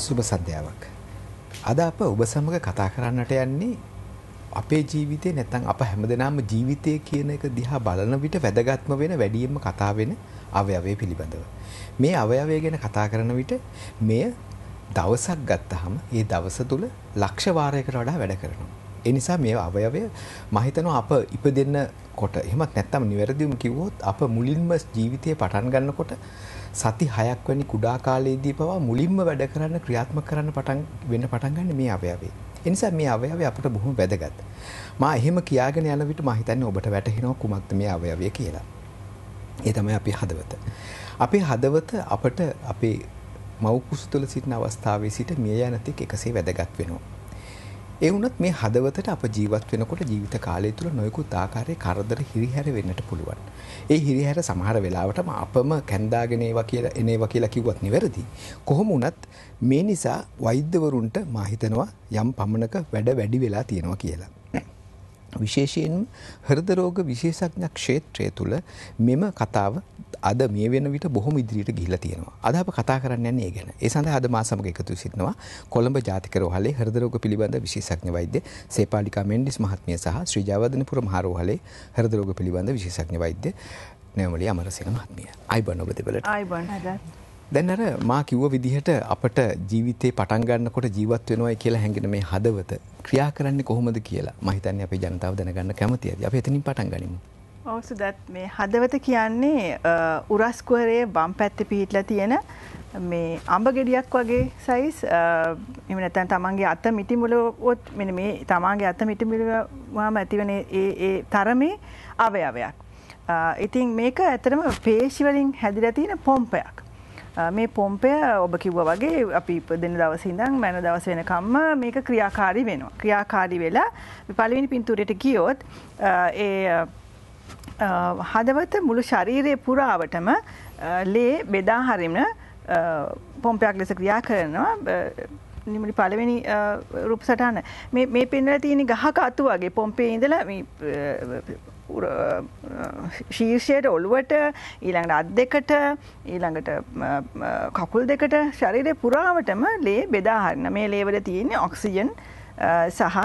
සුබ සන්ධ්‍යාවක්. අද අප ඔබ සමග කතා කරන්නට යන්නේ අපේ ජීවිතේ නැත්තම් අප හැමදෙනාම ජීවිතය කියන එක දිහා බලන විට වැදගත්ම වෙන වැඩියෙන්ම කතා වෙන අවයවය පිළිබඳව. මේ අවයවය ගැන කතා කරන විට මෙය දවසක් ගත්තහම ඒ දවස තුල ලක්ෂ වාරයකට වඩා වැඩ කරනවා. ඒ නිසා මේ අවයවය මහිතනවා අප ඉපදෙන්න කොට එහෙමත් නැත්තම් නිවැරදිවම කිව්වොත් අප මුලින්ම ජීවිතය පටන් ගන්නකොට සති 6ක් වැනි කුඩා කාලයේදී පවා මුලින්ම වැඩ කරන්න ක්‍රියාත්මක කරන්න පටන් වෙන්න පටන් ගන්න මේ අවයවය. ඒ නිසා මේ අවයවය අපට බොහොම වැදගත්. මා එහෙම කියාගෙන යන විට මම හිතන්නේ ඔබට වැටහෙනවා කුමක්ද මේ අවයවය කියලා. ඒ තමයි අපේ හදවත. අපේ හදවත අපට අපේ මව්කුස තුළ සිටින අවස්ථාවේ සිට මිය යනතෙක් එකසේ වැදගත් වෙනවා. ඒ වුණත් මේ හදවතට අප ජීවත් වෙනකොට ජීවිත කාලය තුළ නොයෙකුත් ආකාරයේ කරදර හිරිහැර වෙන්නට පුළුවන්. ඒ හිරිහැර සමහර වෙලාවටම අපම කැන්දාගෙන ඒවා කියලා එනේවා කියලා කිව්වත් නෙවෙරදි. කොහොම වුණත් මේ නිසා වෛද්‍යවරුන්ට මා හිතනවා යම් පමණක වැඩ වැඩි වෙලා තියෙනවා කියලා. විශේෂයෙන්ම හෘද රෝග විශේෂඥ ක්ෂේත්‍රය තුළ මෙම කතාව අද මේ වෙන විට බොහොම ඉදිරියට ගිහිලා තියෙනවා. අද අප කතා කරන්න යන්නේ ඒ ගැන. ඒ සඳහා අද මා සමග එකතු සිටිනවා කොළඹ ජාතික රෝහලේ හෘද රෝග පිළිබඳ විශේෂඥ වෛද්‍ය සේපාලිකා මෙන්ඩිස් මහත්මිය සහ ශ්‍රී ජයවර්ධනපුර මහා රෝහලේ හෘද රෝග පිළිබඳ විශේෂඥ වෛද්‍ය නෑමලි අමරසිංහ මහත්මිය. අයිබන් ඔබ දෙබලට. අයිබන්. දැන් අර මා කිව්ව විදිහට අපට ජීවිතේ පටන් ගන්නකොට ජීවත් වෙනවයි කියලා හැඟෙන මේ හදවත ක්‍රියා කරන්නේ කොහොමද කියලා මම හිතන්නේ අපේ ජනතාව දැනගන්න කැමතියි. අපි එතනින් පටන් ගනිමු. ඔව් සුදත් මේ හදවත කියන්නේ උරස්කුවරයේ වම් පැත්තේ පිහිටලා තියෙන මේ අඹ ගෙඩියක් වගේ සයිස් එම නැතන් තමන්ගේ අත මිටිමුලවොත් මෙ මේ තමාගේ අත මිටිමිලවාම ඇතිවන ඒ තරමේ අවයවයක්. ඉතින් මේක ඇතරම පේශිවලින් හැදිල තියෙන පොම්පයක්. මේ පොම්පය ඔබ කිව්ව වගේ අපි දෙන දවසිඳං මැන දවස වෙනකම්ම මේක ක්‍රියාකාරි වෙනවා. ක්‍රියාකාරි වෙලා පලවිනි පින්තුරයට ගියෝත් ඒ හදවත මුළු ශරීරය පුරාවටම ලේ බෙදාහරිම පොම්පයක් ලෙස ක්‍රියා කරනවා නිමටි පලවෙනි රුප් සටහන මේ පෙන්ල තියෙන ගහක අතු වගේ පොම්පේ ඉඳල ශීර්ෂයට ඔළුවට ඊළඟට අත් දෙකට ඊළඟට කකුල් දෙකට ශරීරය පුරාවටම ලේ බෙදාහරන්න මේ ලේවල තියෙන්නේ ඔක්සිජන් සහ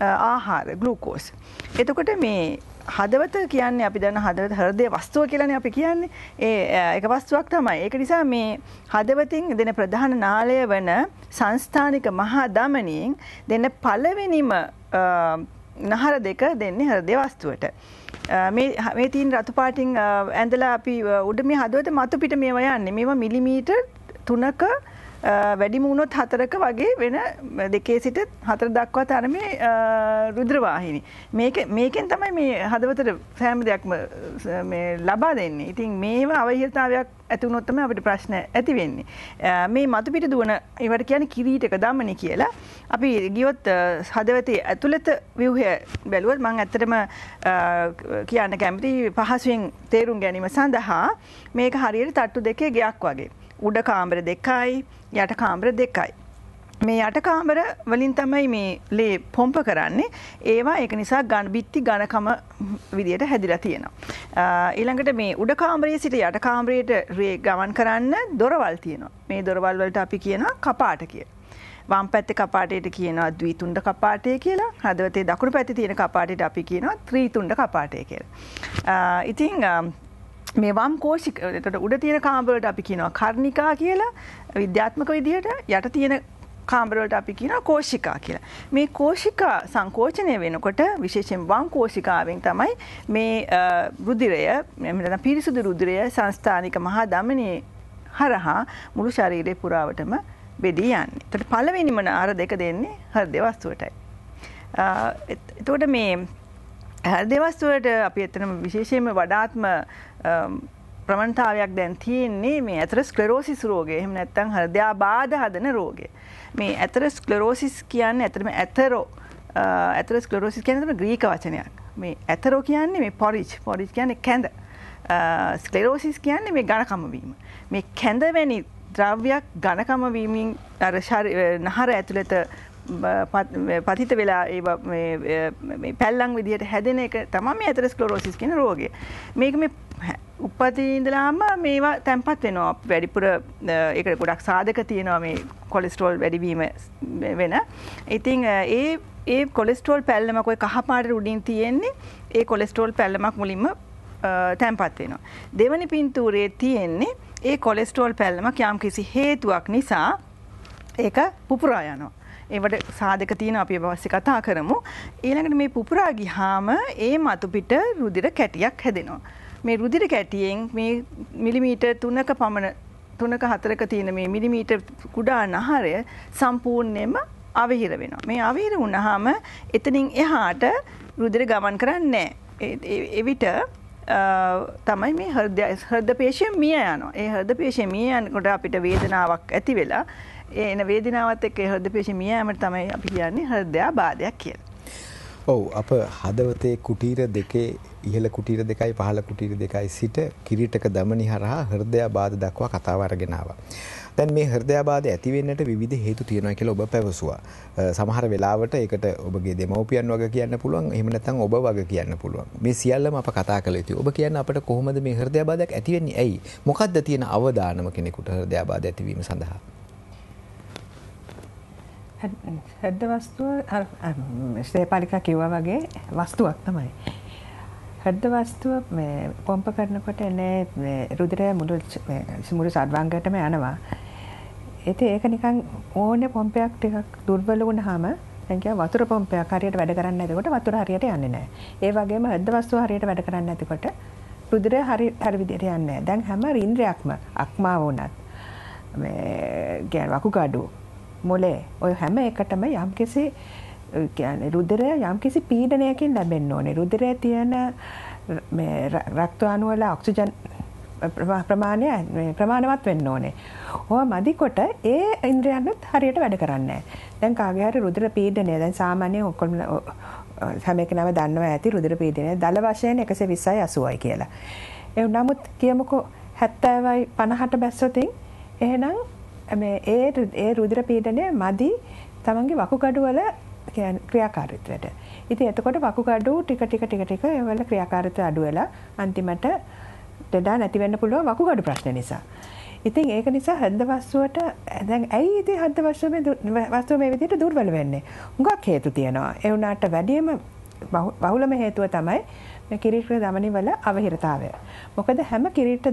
ආහාර ගලූකෝස්. එතකොට මේ හදවත කියන්නේ අපි දන්න හදවත හරදය වස්තුව කියලන අපි කියන්නේ ඒ එක වස්තුවක් තමයි ඒක නිසා මේ හදවතින් දෙන ප්‍රධාන නාලය වන සංස්ථානික මහා දමනයෙන් දෙන්න පලවෙනිම නහර දෙක දෙන්නේ හරදය වස්තුවට. මේ තින් රතුපාටිං ඇඳලා අපි උඩ මේ හදුවට මතු පිට මේවා යන්නේ මෙම මිලිමීට තුනක වැඩිමුණොත් හතරක වගේ වෙන දෙකේ සිට හතර දක්වා තරමේ රුද්‍රවාහිනි. මේකෙන් තමයි මේ හදවතට සෑම දෙයක්ම ලබා දෙන්නේ. ඉතින් මේවා අවහිරතාවයක් ඇතිවුණොත්තම අපට ප්‍රශ්න ඇති වෙන්නේ. මේ මතුපිට දුවන ඒවට කියන කිරීටක දම්මනි කියලා. අපි ගියොත් හදවතේ ඇතුළත විවහය බැලුවත් මං ඇත්තටම කියන්න කැමති පහසුවෙන් තේරුම් ගැනීම සඳහා මේක හරියට තට්ටු දෙකේ ගයක් වගේ. උඩ කාමර දෙකයි යට කාමර දෙකයි. මේ යට කාමර වලින් තමයි මේ ලේ පොම්ප කරන්නේ. ඒවා ඒක නිසා ඝන බිත්ති ඝනකම විදියට හැදිලා තියෙනවා. ඊළඟට මේ උඩ කාමරයේ සිට යට කාමරයට ගමන් කරන්න දොරවල් තියෙනවා. මේ දොරවල් වලට අපි කියනවා කපාට කියලා. වම් පැත්තේ කපාටයට කියනවා ද්විතුණ්ඩ කපාටය කියලා. හදවතේ දකුණු පැත්තේ තියෙන කපාටයට අපි කියනවා ත්‍රිතුණ්ඩ කපාටය කියලා. ඉතින් මේ වම් කෝෂික එතට උඩ තියෙන කාම්බලට අපි කියනවා කර්ණිකා කියලා විද්‍යාත්මක විදිහට යට තියෙන කාම්බරලට අපි කියන කෝෂිකා කියලා. මේ කෝෂිකා සංකෝචනය වෙනකොට විශේෂෙන් වං කෝෂිකාවෙන් තමයි මේ රුදිරය මෙ පිරිසුදු රුදිරය සංස්ථානික මහා දමනය හරහා මුළු ශරීරය පුරාවටම බෙදී යන්නේ. තට පලවෙනිමන අර දෙක දෙන්නේ හර දෙවස්තුවටයි. එතෝට මේ දෙවස්තුවට අපි එතනම විශේෂයම වඩාත්ම ප්‍රමණතාවයක් දැන් තියෙන්නේ මේ ඇතර ස්කලරෝසිස් රෝගේ එහෙම නැත්තං හරදයා බාධ හදන රෝගය. මේ ඇතර ස්කලරෝසිස් කියන්න ඇතරම ඇතරෝ ඇතර ස්කලරෝසිස් කියනතම ග්‍රීක වචනයක් මේ ඇතරෝ කියන්නේ මේ පොරිච් පොරිච් කියන්නේ කැඳ ස්කලරෝසිස් කියන්නේ මේ ගණකමවීම. මේ කැඳවැනි ද්‍රව්‍යයක් ගණකමවීමින් නහර ඇතුළත පතිත වෙලා පැල්ලං විදිහට හැදෙන එක තමම මේ ඇතරස් කලෝරෝසිස් කියන රෝගය මේක මේ උපතිඉදලාම මේවා තැන්පත් වෙනවා වැඩිපුර එක ගොඩක් සාධක තියෙනවා මේ කොලෙස්ටෝල් වැඩිවීම වෙන. ඉතිං ඒ ඒ කොලෙස්ටෝල් පැල්ලමකොයි කහපාට උඩින් තියෙන්නේ ඒ කොලෙස්ටෝල් පැල්ලමක් මුලින්ම තැන්පත් වෙනවා. දෙවනි පින්තූරේ තියෙන්නේ ඒ කොලෙස්ටෝල් පැල්ලමක් යම් කිසි හේතුවක් නිසා ඒක පුපුරා යනවා. ඒවට සාධක තියෙන අපි අවශ්‍ය කතා කරමු. ඊළඟට මේ පුපුරා ගියාම ඒ මතු පිට රුධිර කැටියක් හැදෙනවා. මේ රුධිර කැටියෙන් මේ මිලිමීටර් 3ක පමණ 3ක 4ක තියෙන මේ මිලිමීටර් කුඩා නහරය සම්පූර්ණයෙන්ම අවහිර වෙනවා. මේ අවහිර වුණාම එතනින් එහාට රුධිර ගමන් කරන්නේ නැහැ. එවිට තමයි මේ හෘද පේශය මිය යනවා. ඒ හෘද පේශය මිය යනකොට අපිට වේදනාවක් ඇති වෙලා ඒ එන වේදනාවත් එක්ක හෘද පේශි මියෑමට තමයි අපි කියන්නේ හෘදයාබාධයක් කියලා. ඔව් අප හදවතේ කුටීර දෙකේ ඉහළ කුටීර දෙකයි පහළ කුටීර දෙකයි සිට කිරීටක දමනි හරහා හෘදයාබාධ දක්වා කතාව අරගෙන ආවා. දැන් මේ හෘදයාබාධ ඇති වෙන්නට විවිධ හේතු තියෙනවා කියලා ඔබ පැවසුවා. සමහර වෙලාවට ඒකට ඔබගේ දෙමව්පියන් වගේ කියන්න පුළුවන්. එහෙම නැත්නම් ඔබ වගේ කියන්න පුළුවන්. මේ සියල්ලම අප කතා කළ යුතුයි. ඔබ කියන්න අපිට කොහොමද මේ හෘදයාබාධයක් ඇති වෙන්නේ? ඇයි? මොකද්ද තියෙන අවදානම කෙනෙකුට හෘදයාබාධ ඇතිවීම සඳහා? හැද්ද වස්තුව ස්ථේපාලිකා කිව්වා වගේ වස්තුවක් තමයි. හැද්ද වස්තුව පොම්ප කරනකොට එන්නේ රුධිරය මුළු මුළු සර්වාංගයටම යනවා. ඉතින් ඒක නිකන් ඕනේ පොම්පයක් ටිකක් දුර්වල වුණාම දැන් කිය වතුර පොම්පයක් හරියට වැඩ කරන්නේ නැතිකොට වතුර හරියට යන්නේ නැහැ. ඒ වගේම හැද්ද වස්තුව හරියට වැඩ කරන්නේ නැතිකොට රුධිරය හරි හරි විදිහට යන්නේ නැහැ. දැන් හැම ඉන්ද්‍රයක්ම අක්මා වුණත් මේ කියන්නේ වකුගඩුව මොලේ ඔය හැම එකටම යම්කිසි කියන්නේ රුධිරය යම්කිසි පීඩනයකින් ලැබෙන්න ඕනේ. රුධිරයේ තියෙන මේ රක්තාණු වල ඔක්සිජන් ප්‍රමාණය ප්‍රමාණවත් වෙන්න ඕනේ. ඕවා මදිකොට ඒ ඉන්ද්‍රයන්වත් හරියට වැඩ කරන්නේ නැහැ. දැන් කාගේ හරි රුධිර පීඩනය දැන් සාමාන්‍ය ඔක්කොම හැම එකනම දන්නවා ඇති රුධිර පීඩනය දල වශයෙන් 120යි 80යි කියලා. ඒ නමුත් කියමුකෝ 70යි 50ට බැස්සොතින් එහෙනම් මේ ඒ ඒ රුධිර පීඩනය මදි තමන්ගේ වකුගඩුවල ක්‍රියාකාරීත්වයට. ඉතින් එතකොට වකුගඩු ටික ටික ටික ටික ඒවල ක්‍රියාකාරීත්වය අඩු වෙලා අන්තිමට දෙදා නැති වෙන්න පුළුවන් වකුගඩු ප්‍රශ්න නිසා. ඉතින් ඒක නිසා හද වස්සුවට දැන් ඇයි ඉතින් හද වස්සුව මේ වස්තුව මේ විදිහට දුර්වල වෙන්නේ? හුඟක් හේතු තියෙනවා. ඒ වුණාට වැඩිම බහුලම හේතුව තමයි කිරීට දමනි වල අවහිරතාවය. මොකද හැම කිරීට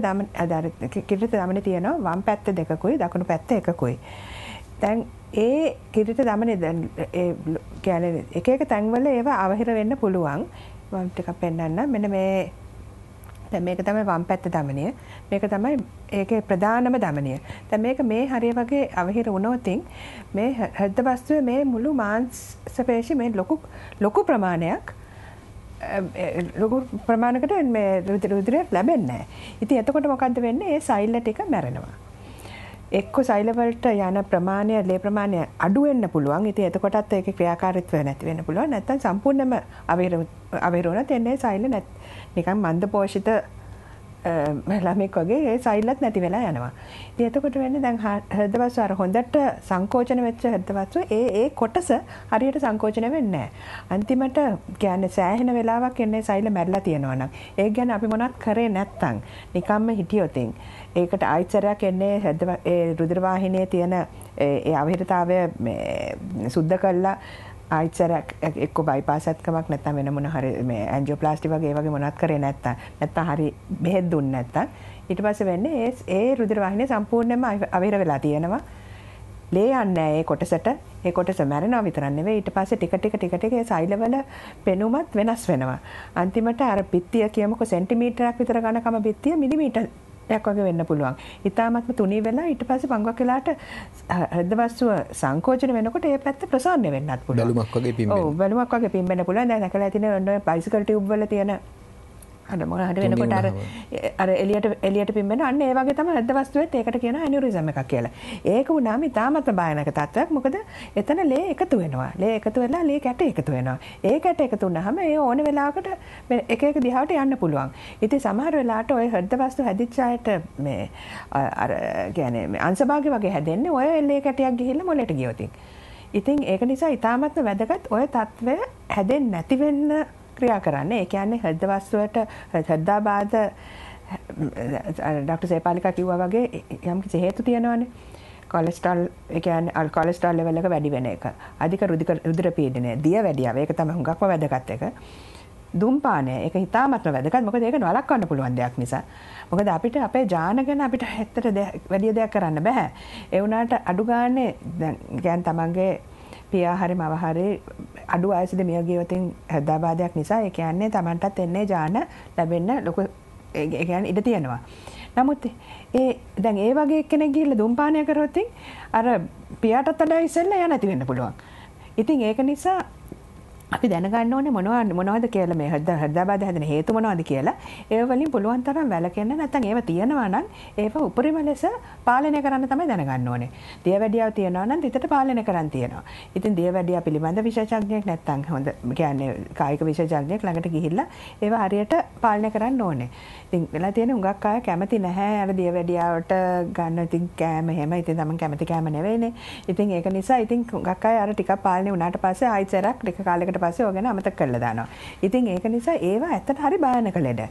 කිරිට දමන තියෙනවා වම් පැත්ත දෙකුයි දකුණු පැත්ත එකකුයි. තැන් ඒ කිරිට දමන ගැන එක එක තැන්වල ඒව අවහිර වෙන්න පුළුවන් වම්ටික පෙන්න්න මෙන මේ මේක තමයි වම් පැත්ත දමනය මේක තමයි ඒක ප්‍රධානම දමනය තැ මේක මේ හරිය වගේ අවහිර වුණෝතින් මේ හද වස්තුව මේ මුළු මාන්සපේෂි මේ ලොකු ලොකු ප්‍රමාණයක් ලොකු ප්‍රමාණකට මේ රුධිර රුධිරයක් ලැබෙන්නේ නැහැ. ඉතින් එතකොට මොකද්ද වෙන්නේ? ඒ සෛල ටික මැරෙනවා. එක්ක සෛලවලට යන ප්‍රමාණය ලේ ප්‍රමාණය අඩු වෙන්න පුළුවන්. ඉතින් එතකොටත් ඒකේ ක්‍රියාකාරීත්වය නැති වෙන්න පුළුවන්. නැත්තම් සම්පූර්ණයෙන්ම අවේරෝණ තෙන්නේ සෛල නැත් නිකන් මන්ද පෝෂිත ළමෙක් වගේ ඒ සයිල්ලත් නැති වෙලා යනවා. ඉතින් එතකොට වෙන්නේ දැන් හෘදවස්තු අර හොඳට සංකෝචන වෙච්ච හෘදවස්තු ඒ ඒ කොටස හරියට සංකෝචන වෙන්නේ අන්තිමට කියන්නේ සෑහෙන වෙලාවක් එන්නේ සයිල මැරිලා තියෙනවා නම් ඒ ගැන අපි මොනවත් කරේ නැත්තම් නිකම්ම හිටියොත් ඒකට ආයිචරයක් එන්නේ හෘද ඒ රුධිර වාහිනයේ තියෙන ඒ අවහිරතාවය මේ සුද්ධ කළා ආයිචරක් එක්ක බයිපාසත්කමක් නැත්නම් වෙන මොන හරි මේ ඇන්ජියෝප්ලාස්ටි වගේ වගේ මොනවත් කරේ නැත්නම් නැත්නම් හරි බෙහෙත් දුන්නේ නැත්නම් ඊට පස්සේ වෙන්නේ ඒ ඒ රුධිර වාහිනිය සම්පූර්ණයෙන්ම අවේර වෙලා තියෙනවා. ලේ යන්නේ ඒ කොටසට ඒ කොටස මැරෙනවා විතරක් නෙවෙයි ඊට පස්සේ ටික ටික ටික ටික ඒ සෛලවල පෙනුමත් වෙනස් වෙනවා. අන්තිමට අර පිත්තිය කියමුකෝ සෙන්ටිමීටරක් විතර ඝනකම පිත්තිය මිලිමීටර් යක් වගේ වෙන්න පුළුවන්. ඉතාමත්ම තුනී වෙලා ඊට පස්සේ පංගුවක් වෙලාට හෘදවස්තුව සංකෝචන වෙනකොට ඒ පැත්ත ප්‍රසන්න වෙන්නත් පුළුවන්. බැලුමක් වගේ පිම්බෙන්න. ඔව් බැලුමක් වගේ පිම්බෙන්න පුළුවන්. දැන් දැකලා තියෙන ඔන්න බයිසිකල් ටියුබ් වල තියෙන අර මොකද හරි වෙනකොට අර අර එළියට එළියට පිම්බෙන අන්න ඒ වගේ තමයි අද්ද වස්තුවෙත් ඒකට කියන ඇනියුරිසම් එකක් කියලා. ඒක වුණාම ඉතාමත් භයානක තත්ත්වයක්. මොකද එතන ලේ එකතු වෙනවා. ලේ එකතු වෙලා ලේ කැට එකතු වෙනවා. ඒ කැට එකතු වුණාම ඒ ඕන වෙලාවකට එක එක දිහාවට යන්න පුළුවන්. ඉතින් සමහර වෙලාවට ওই හෘද වස්තු හැදිච්ච අයට මේ අර කියන්නේ අංශභාගය වගේ හැදෙන්නේ ඔය ලේ කැටයක් ගිහිල්ලා මොලේට ගියොතින්. ඉතින් ඒක නිසා ඉතාමත්ම වැදගත් ඔය තත්ත්වය හැදෙන්නේ නැති වෙන්න ක්‍රියා කරන්නේ. ඒ කියන්නේ හෘද වස්තුවට හෘදාබාධ ඩොක්ටර් සේපාලිකා කිව්වා වගේ යම් කිසි හේතු තියෙනවානේ. කොලෙස්ටරෝල් ඒ කියන්නේ අල් කොලෙස්ටරෝල් ලෙවල් එක වැඩි වෙන එක. අධික රුධිර රුධිර පීඩනය, දිය වැඩියාව. ඒක තමයි හුඟක්ම වැදගත් එක. දුම්පානය ඒක හිතාමත්ම වැදගත් මොකද ඒක නොලක්වන්න පුළුවන් දෙයක් නිසා. මොකද අපිට අපේ ජාන ගැන අපිට ඇත්තට වැඩිය දෙයක් කරන්න බෑ. ඒ වුණාට අඩු ගානේ දැන් තමන්ගේ පියා හරි මව හරි අඩු ආයසිද මියගේවතින් හදදාබාධයක් නිසා ඒ කියන්නේ තමන්ටත් එන්නේ ජාන ලැබෙන්න ලොක ඒගැන් ඉඩ තියෙනවා. නමුත් ඒ දැන් ඒ වගේ කෙන ගිල්ල දුම්පානය කරොත්තින් අර පියාටත් අඩ ඉසල්ල ය නැතිවෙන්න පුළුවන්. ඉතින් ඒක නිසා අපි දැනගන්න ඕනේ මොනවද මොනවද කියලා මේ හද හදාබාද හැදෙන හේතු මොනවද කියලා ඒ වලින් පුළුවන් තරම් වැළකෙන්න නැත්නම් ඒව තියෙනවා නම් ඒව උපරිම ලෙස පාලනය කරන්න තමයි දැනගන්න ඕනේ. දියවැඩියව තියෙනවා නම් දිතට පාලනය කරන් තියෙනවා. ඉතින් දියවැඩිය පිළිබඳ විශේෂඥයෙක් නැත්නම් හොඳ කියන්නේ කායික විශේෂඥයෙක් ළඟට ගිහිල්ලා ඒව හරියට පාලනය කරන්න ඕනේ. ඉතින් වෙලා තියෙන හුඟක් අය කැමති නැහැ අර දිය වැඩියාවට ගන්න ඉතින් කෑම එහෙම ඉතින් තමන් කැමති කෑම නෙවෙයිනේ. ඉතින් ඒක නිසා ඉතින් හුඟක් අය අර ටිකක් පාලනය වුණාට පස්සේ ආයෙත් සැරක් ටික කාලයකට පස්සේ ඕක ගැන අමතක කරලා දානවා. ඉතින් ඒක නිසා ඒවා ඇත්තට හරි භයානක ලෙඩ.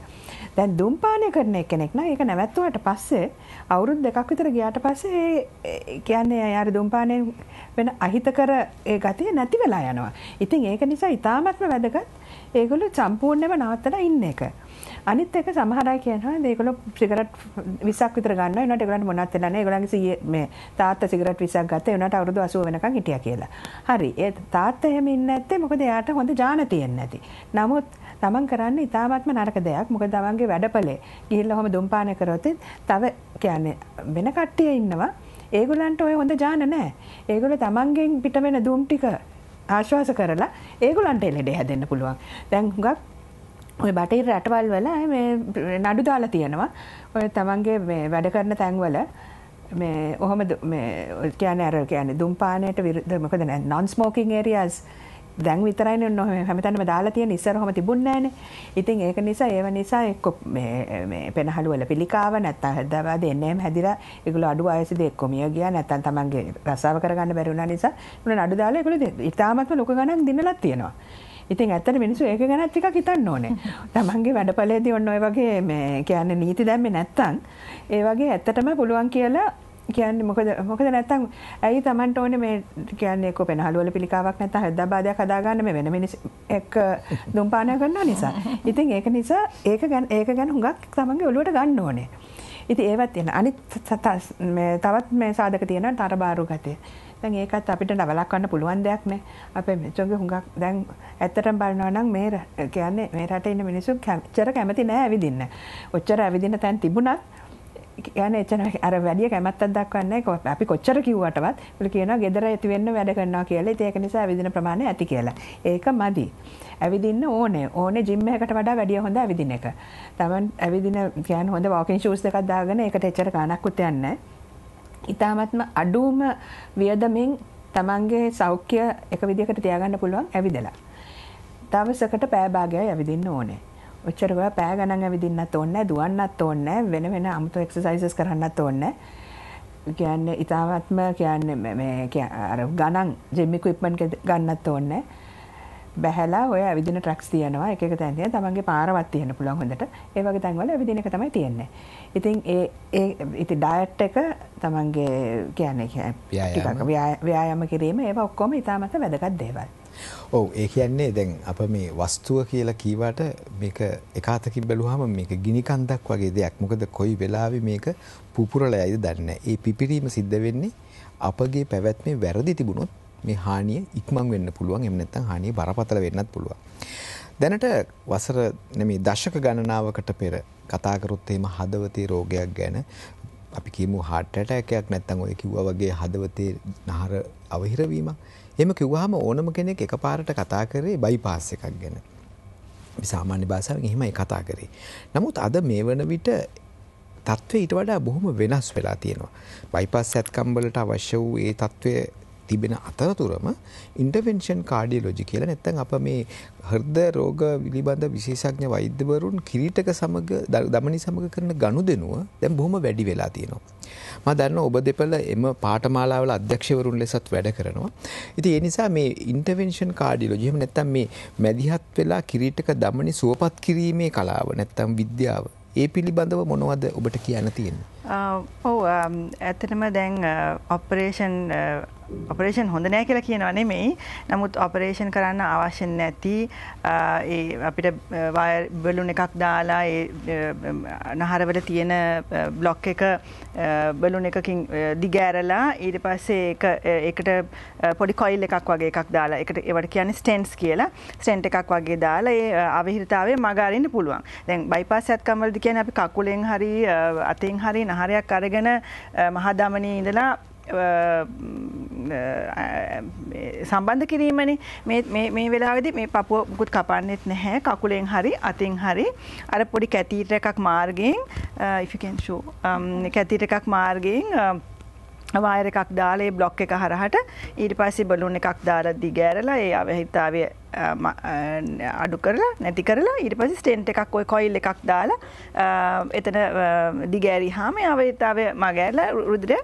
දැන් දුම්පානය කරන කෙනෙක් නම් ඒක නැවැත්තුවට පස්සේ අවුරුදු දෙකක් විතර ගියාට පස්සේ කියන්නේ අර දුම්පානේ වෙන අහිතකර ඒ ගතිය නැති වෙලා යනවා. ඉතින් ඒක නිසා ඉතාමත්ම වැදගත් ඒගොල්ලෝ සම්පූර්ණයෙන්ම නවත්තලා ඉන්න එක. අනිත් එක සමහර අය කියනවා මේගොල්ලෝ සිගරට් 20ක් විතර ගන්නවා. ඒනට ඒගොල්ලන්ට මොනවත් වෙලා නැහැ. ඒගොල්ලන්ගේ සීයේ මේ තාත්තා සිගරට් 20ක් ගත්තා. ඒනට අවුරුදු 80 වෙනකන් හිටියා කියලා. හරි. ඒ තාත්තා එහෙම ඉන්නේ නැත්තේ මොකද එයාට හොඳ ඥාන තියෙන්නේ නැති. නමුත් තමන් කරන්න ඉතාමත්ම නරක දෙයක් මොකද තමන්ගේ වැඩපලේ ගිහිල්ලා ඔහම දුම්පාන කරොත් තව කියන්නේ වෙන කට්ටිය ඉන්නවා ඒගොල්ලන්ට ඔය හොඳ ජාන නැහැ. ඒගොල්ලෝ තමන්ගෙන් පිට වෙන දුම් ටික ආශ්වාස කරලා ඒගොල්ලන්ට ලෙඩ හැදෙන්න පුළුවන්. දැන් හුඟක් ඔය බටහිර රටවල් වල මේ නඩු දාලා තියෙනවා. ඔය තමන්ගේ මේ වැඩ කරන තැන්වල මේ ඔහොම මේ කියන්නේ අර කියන්නේ දුම්පානයට විරුද්ධ මොකද නෑ non smoking areas දැන් විතරයින නොහ හැමතැනම දාලා තියෙන ඉස්සර හොම තිබුණේ නැහනේ. ඉතින් ඒක නිසා ඒව නිසා එක්ක මේ මේ පෙනහළු වල පිළිකාව නැත්තම් හදවාද එන්නේම හැදිලා ඒගොල්ලෝ අඩු ආයසෙදි එක්ක මිය ගියා නැත්තම් Tamange රසාව කරගන්න බැරි වුණා නිසා උන නඩු දාලා ඒගොල්ලෝ ඉතාමත්ම ලොක ගණන් දිනලා තියෙනවා. ඉතින් ඇත්තට මිනිස්සු ඒක ගැන ටිකක් හිතන්න ඕනේ. Tamange වැඩපළේදී ඔන්න ඔය වගේ මේ කියන්නේ නීති දැම්මේ නැත්තම් ඒ වගේ ඇත්තටම පුළුවන් කියලා කියන්නේ මොකද මොකද නැත්තම් ඇයි Tamanට ඕනේ මේ කියන්නේ කො පෙනහළු වල පිළිකාවක් නැත්තම් හෘදබාධයක් හදාගන්න මේ වෙන මිනිස් එක්ක දුම්පානය කරන නිසා. ඉතින් ඒක නිසා ඒක ගැන ඒක ගැන හුඟක් Tamanගේ ඔළුවට ගන්න ඕනේ. ඉතින් ඒවත් තියෙන. අනිත් තවත් මේ සාධක තියෙනවා තරබාරු ගතිය. දැන් ඒකත් අපිට නවලක්වන්න පුළුවන් දෙයක් නෑ. අපේ මෙතුන්ගේ හුඟක් දැන් ඇත්තටම බලනවා නම් මේ කියන්නේ මේ රටේ ඉන්න මිනිස්සු කැමති නෑ ඇවිදින්න. ඔච්චර ඇවිදින්න තැන් තිබුණත් යන එචන අර වැඩිය කැමත්තක් දක්වන්නේ අපි කොච්චර කිව්වටවත් ඒගොල්ලෝ කියනවා gedara ඇති වෙන්න වැඩ කරනවා කියලා. ඒක නිසා ඇවිදින ප්‍රමාණය ඇති කියලා. ඒක මදි. ඇවිදින්න ඕනේ. ඕනේ ජිම් එකකට වඩා වැඩිය හොඳ ඇවිදින එක. Taman ඇවිදින කියන්නේ හොඳ walking shoes එකක් දාගෙන ඒකට එච්චර ගාණක් උත් යන්නේ ඉතාමත්ම අඩුම වියදමින් Tamanගේ සෞඛ්‍ය එක විදිහකට තියාගන්න පුළුවන් ඇවිදලා. දවසකට පෑ භාගයක් ඇවිදින්න ඕනේ. ඔච්චර ඔයා පෑ ගණන් ඇවිදින්නත් ඕනේ දුවන්නත් ඕනේ වෙන වෙන අමුතු එක්සර්සයිසස් කරන්නත් ඕනේ කියන්නේ ඉතාමත්ම කියන්නේ මේ අර ගණන් ජෙම් ඉක්විප්මන්ට් ගන්නත් ඕනේ බැහැලා ඔය ඇවිදින ට්‍රක්ස් තියෙනවා එක එක තැන් තියෙනවා තමන්ගේ පාරවත් තියෙන්න පුළුවන් හොඳට ඒ වගේ තැන් වල ඇවිදින එක තමයි තියෙන්නේ. ඉතින් ඒ ඒ ඉතින් ඩයට් එක තමන්ගේ කියන්නේ ටිකක් ව්‍යායාම කිරීම ඒවා ඔක්කොම ඉතාමත් වැදගත් දේවල්. ඔව් ඒ කියන්නේ දැන් අප මේ වස්තුව කියලා කීවට මේක එකාතකින් බැලුවාම මේක ගිනි කන්දක් වගේ දෙයක්. මොකද කොයි වෙලාවෙ මේක පුපුරලයිද දන්නේ ඒ පිපිරීම සිද්ධ වෙන්නේ අපගේ පැවැත්මේ වැරදි තිබුණොත් මේ හානිය ඉක්මන් වෙන්න පුළුවන්. එහෙම නැත්නම් හානිය බරපතල වෙන්නත් පුළුවන්. දැනට වසර නෙමේ දශක ගණනාවකට පෙර කතා කරොත් එහෙම හදවතේ රෝගයක් ගැන අපි කියමු heart attack එකක් නැත්නම් ඔය කිව්වා වගේ හදවතේ නහර අවහිරවීමක් එහෙම කිව්වහම ඕනම කෙනෙක් එකපාරට කතා කරේ බයිපාස් එකක් ගැන. සාමාන්‍ය භාෂාවෙන් එහෙමයි කතා කරේ. නමුත් අද මේ වන විට තත්ත්වය ඊට වඩා බොහොම වෙනස් වෙලා තියෙනවා. බයිපාස් ඇත්කම්වලට අවශ්‍ය වූ ඒ තත්ත්වය තිබෙන අතරතුරම ඉන්ටර්වෙන්ෂන් කාඩියෝලොජි කියලා නැත්නම් අප මේ හෘද රෝග පිළිබඳ විශේෂඥ වෛද්‍යවරුන් කිරීටක සමග දමනි සමග කරන ගනුදෙනුව දැන් බොහොම වැඩි වෙලා තියෙනවා. මම දන්නවා ඔබ දෙපළ එම පාඨමාලාවල අධ්‍යක්ෂවරුන් ලෙසත් වැඩ කරනවා. ඉතින් ඒ නිසා මේ ඉන්ටර්වෙන්ෂන් කාඩියොලොජි එහෙම නැත්නම් මේ මැදිහත් වෙලා කිරීටක දමනි සුවපත් කිරීමේ කලාව නැත්නම් විද්‍යාව ඒ පිළිබඳව මොනවද ඔබට කියන්න තියෙන්නේ? Uh, ඔව um, ඇතටම දැන් ඔපරේෂන් uh, ඔපරේෂන් uh, හොඳ නෑ කියලා කියනවා නෙමෙයි නමුත් ඔපරේෂන් කරන්න අවශ්‍ය නැති ඒ අපිට බැලුන් එකක් දාලා ඒ නහරවල තියෙන බ්ලොක් එක බැලුන් එකකින් දිගෑරලා ඊට පස්සේ ඒක ඒකට පොඩි කොයිල් එකක් වගේ එකක් දාලා ඒකට ඒවට කියන්නේ ස්ටෙන්ට්ස් කියලා ස්ටෙන්ට් එකක් වගේ දාලා ඒ අවහිරතාවය මග අරින්න පුළුවන්. දැන් බයිපාස් ඇත්කම් වලදී කියන්නේ අපි කකුලෙන් හරි අතෙන් හරි නහරයක් අරගෙන මහදමනී ඉඳලා සම්බන්ධ කිරීමනේ මේ වෙලාවෙදි මේ පපුව මුකුත් කපන්නෙත් නැහැ කකුලෙන් හරි අතින් හරි අර පොඩි කැතීට එකක් මාර්ගයෙන් ඉෆිකෙන්ෂෝ කැතීට එකක් මාර්ගයෙන් වායර එකක් දාලේ බ්ලොක් එක හරහට ඊට පස්සේ බලුන් එකක් දාලා දිගෑරලා ඒ අවහිතාව අඩු කරලා නැති කරලා ඊට පසි ස්ටෙන්ට් එකක් ඔය කොයිල් එකක් දාලා එතන දිගෑරි හාම අවහිතාව මගෑල්ල රුදරය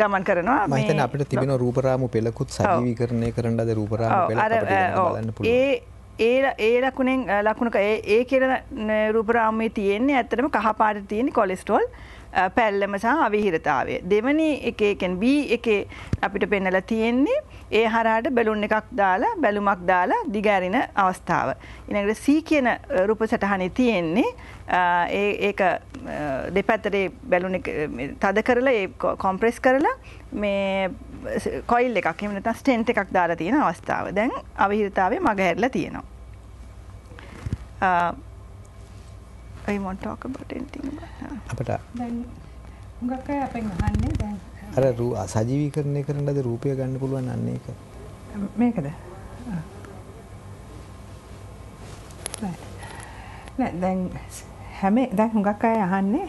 ගමන් කරනවා මතන අපට තිබෙන රූපරාම පෙළකුත් සවී කරණය කරන්නද රූපරාම ඒ ඒ ඒ ලකුණෙන් ලකුණක ඒ කියන රූපරාමේ තියෙන්නේ ඇත්තටම කහපාට තියෙන කොලෙස්ටෝල් පැල්ලම සහ අවිහිරතාවය. දෙවනි එකකෙන් B එකේ අපිට පෙන්නලා තියෙන්නේ ඒ හරහාට බැලුන් එකක් දාලා බැලුමක් දාලා දිගැරින අවස්ථාව. ඊළඟට C කියන රූප සටහනේ තියෙන්නේ ඒ ඒක දෙපැත්තේ බැලුන් තද කරලා ඒ කොම්ප්‍රෙස් කරලා මේ කොයිල් එකක් එහෙම නැත්නම් ස්ටෙන්ට් එකක් දාලා තියෙන අවස්ථාව. දැන් අවිහිරතාවේ මගහැරලා තියෙනවා. I won't talk about anything about her. අපට දැන් හුඟක් අය අපෙන් අහන්නේ දැන් අර රූ සජීවීකරණය කරන්න අද රූපය ගන්න පුළුවන් අන්න ඒක. මේකද? නෑ දැන් හැම දැන් හුඟක් අය අහන්නේ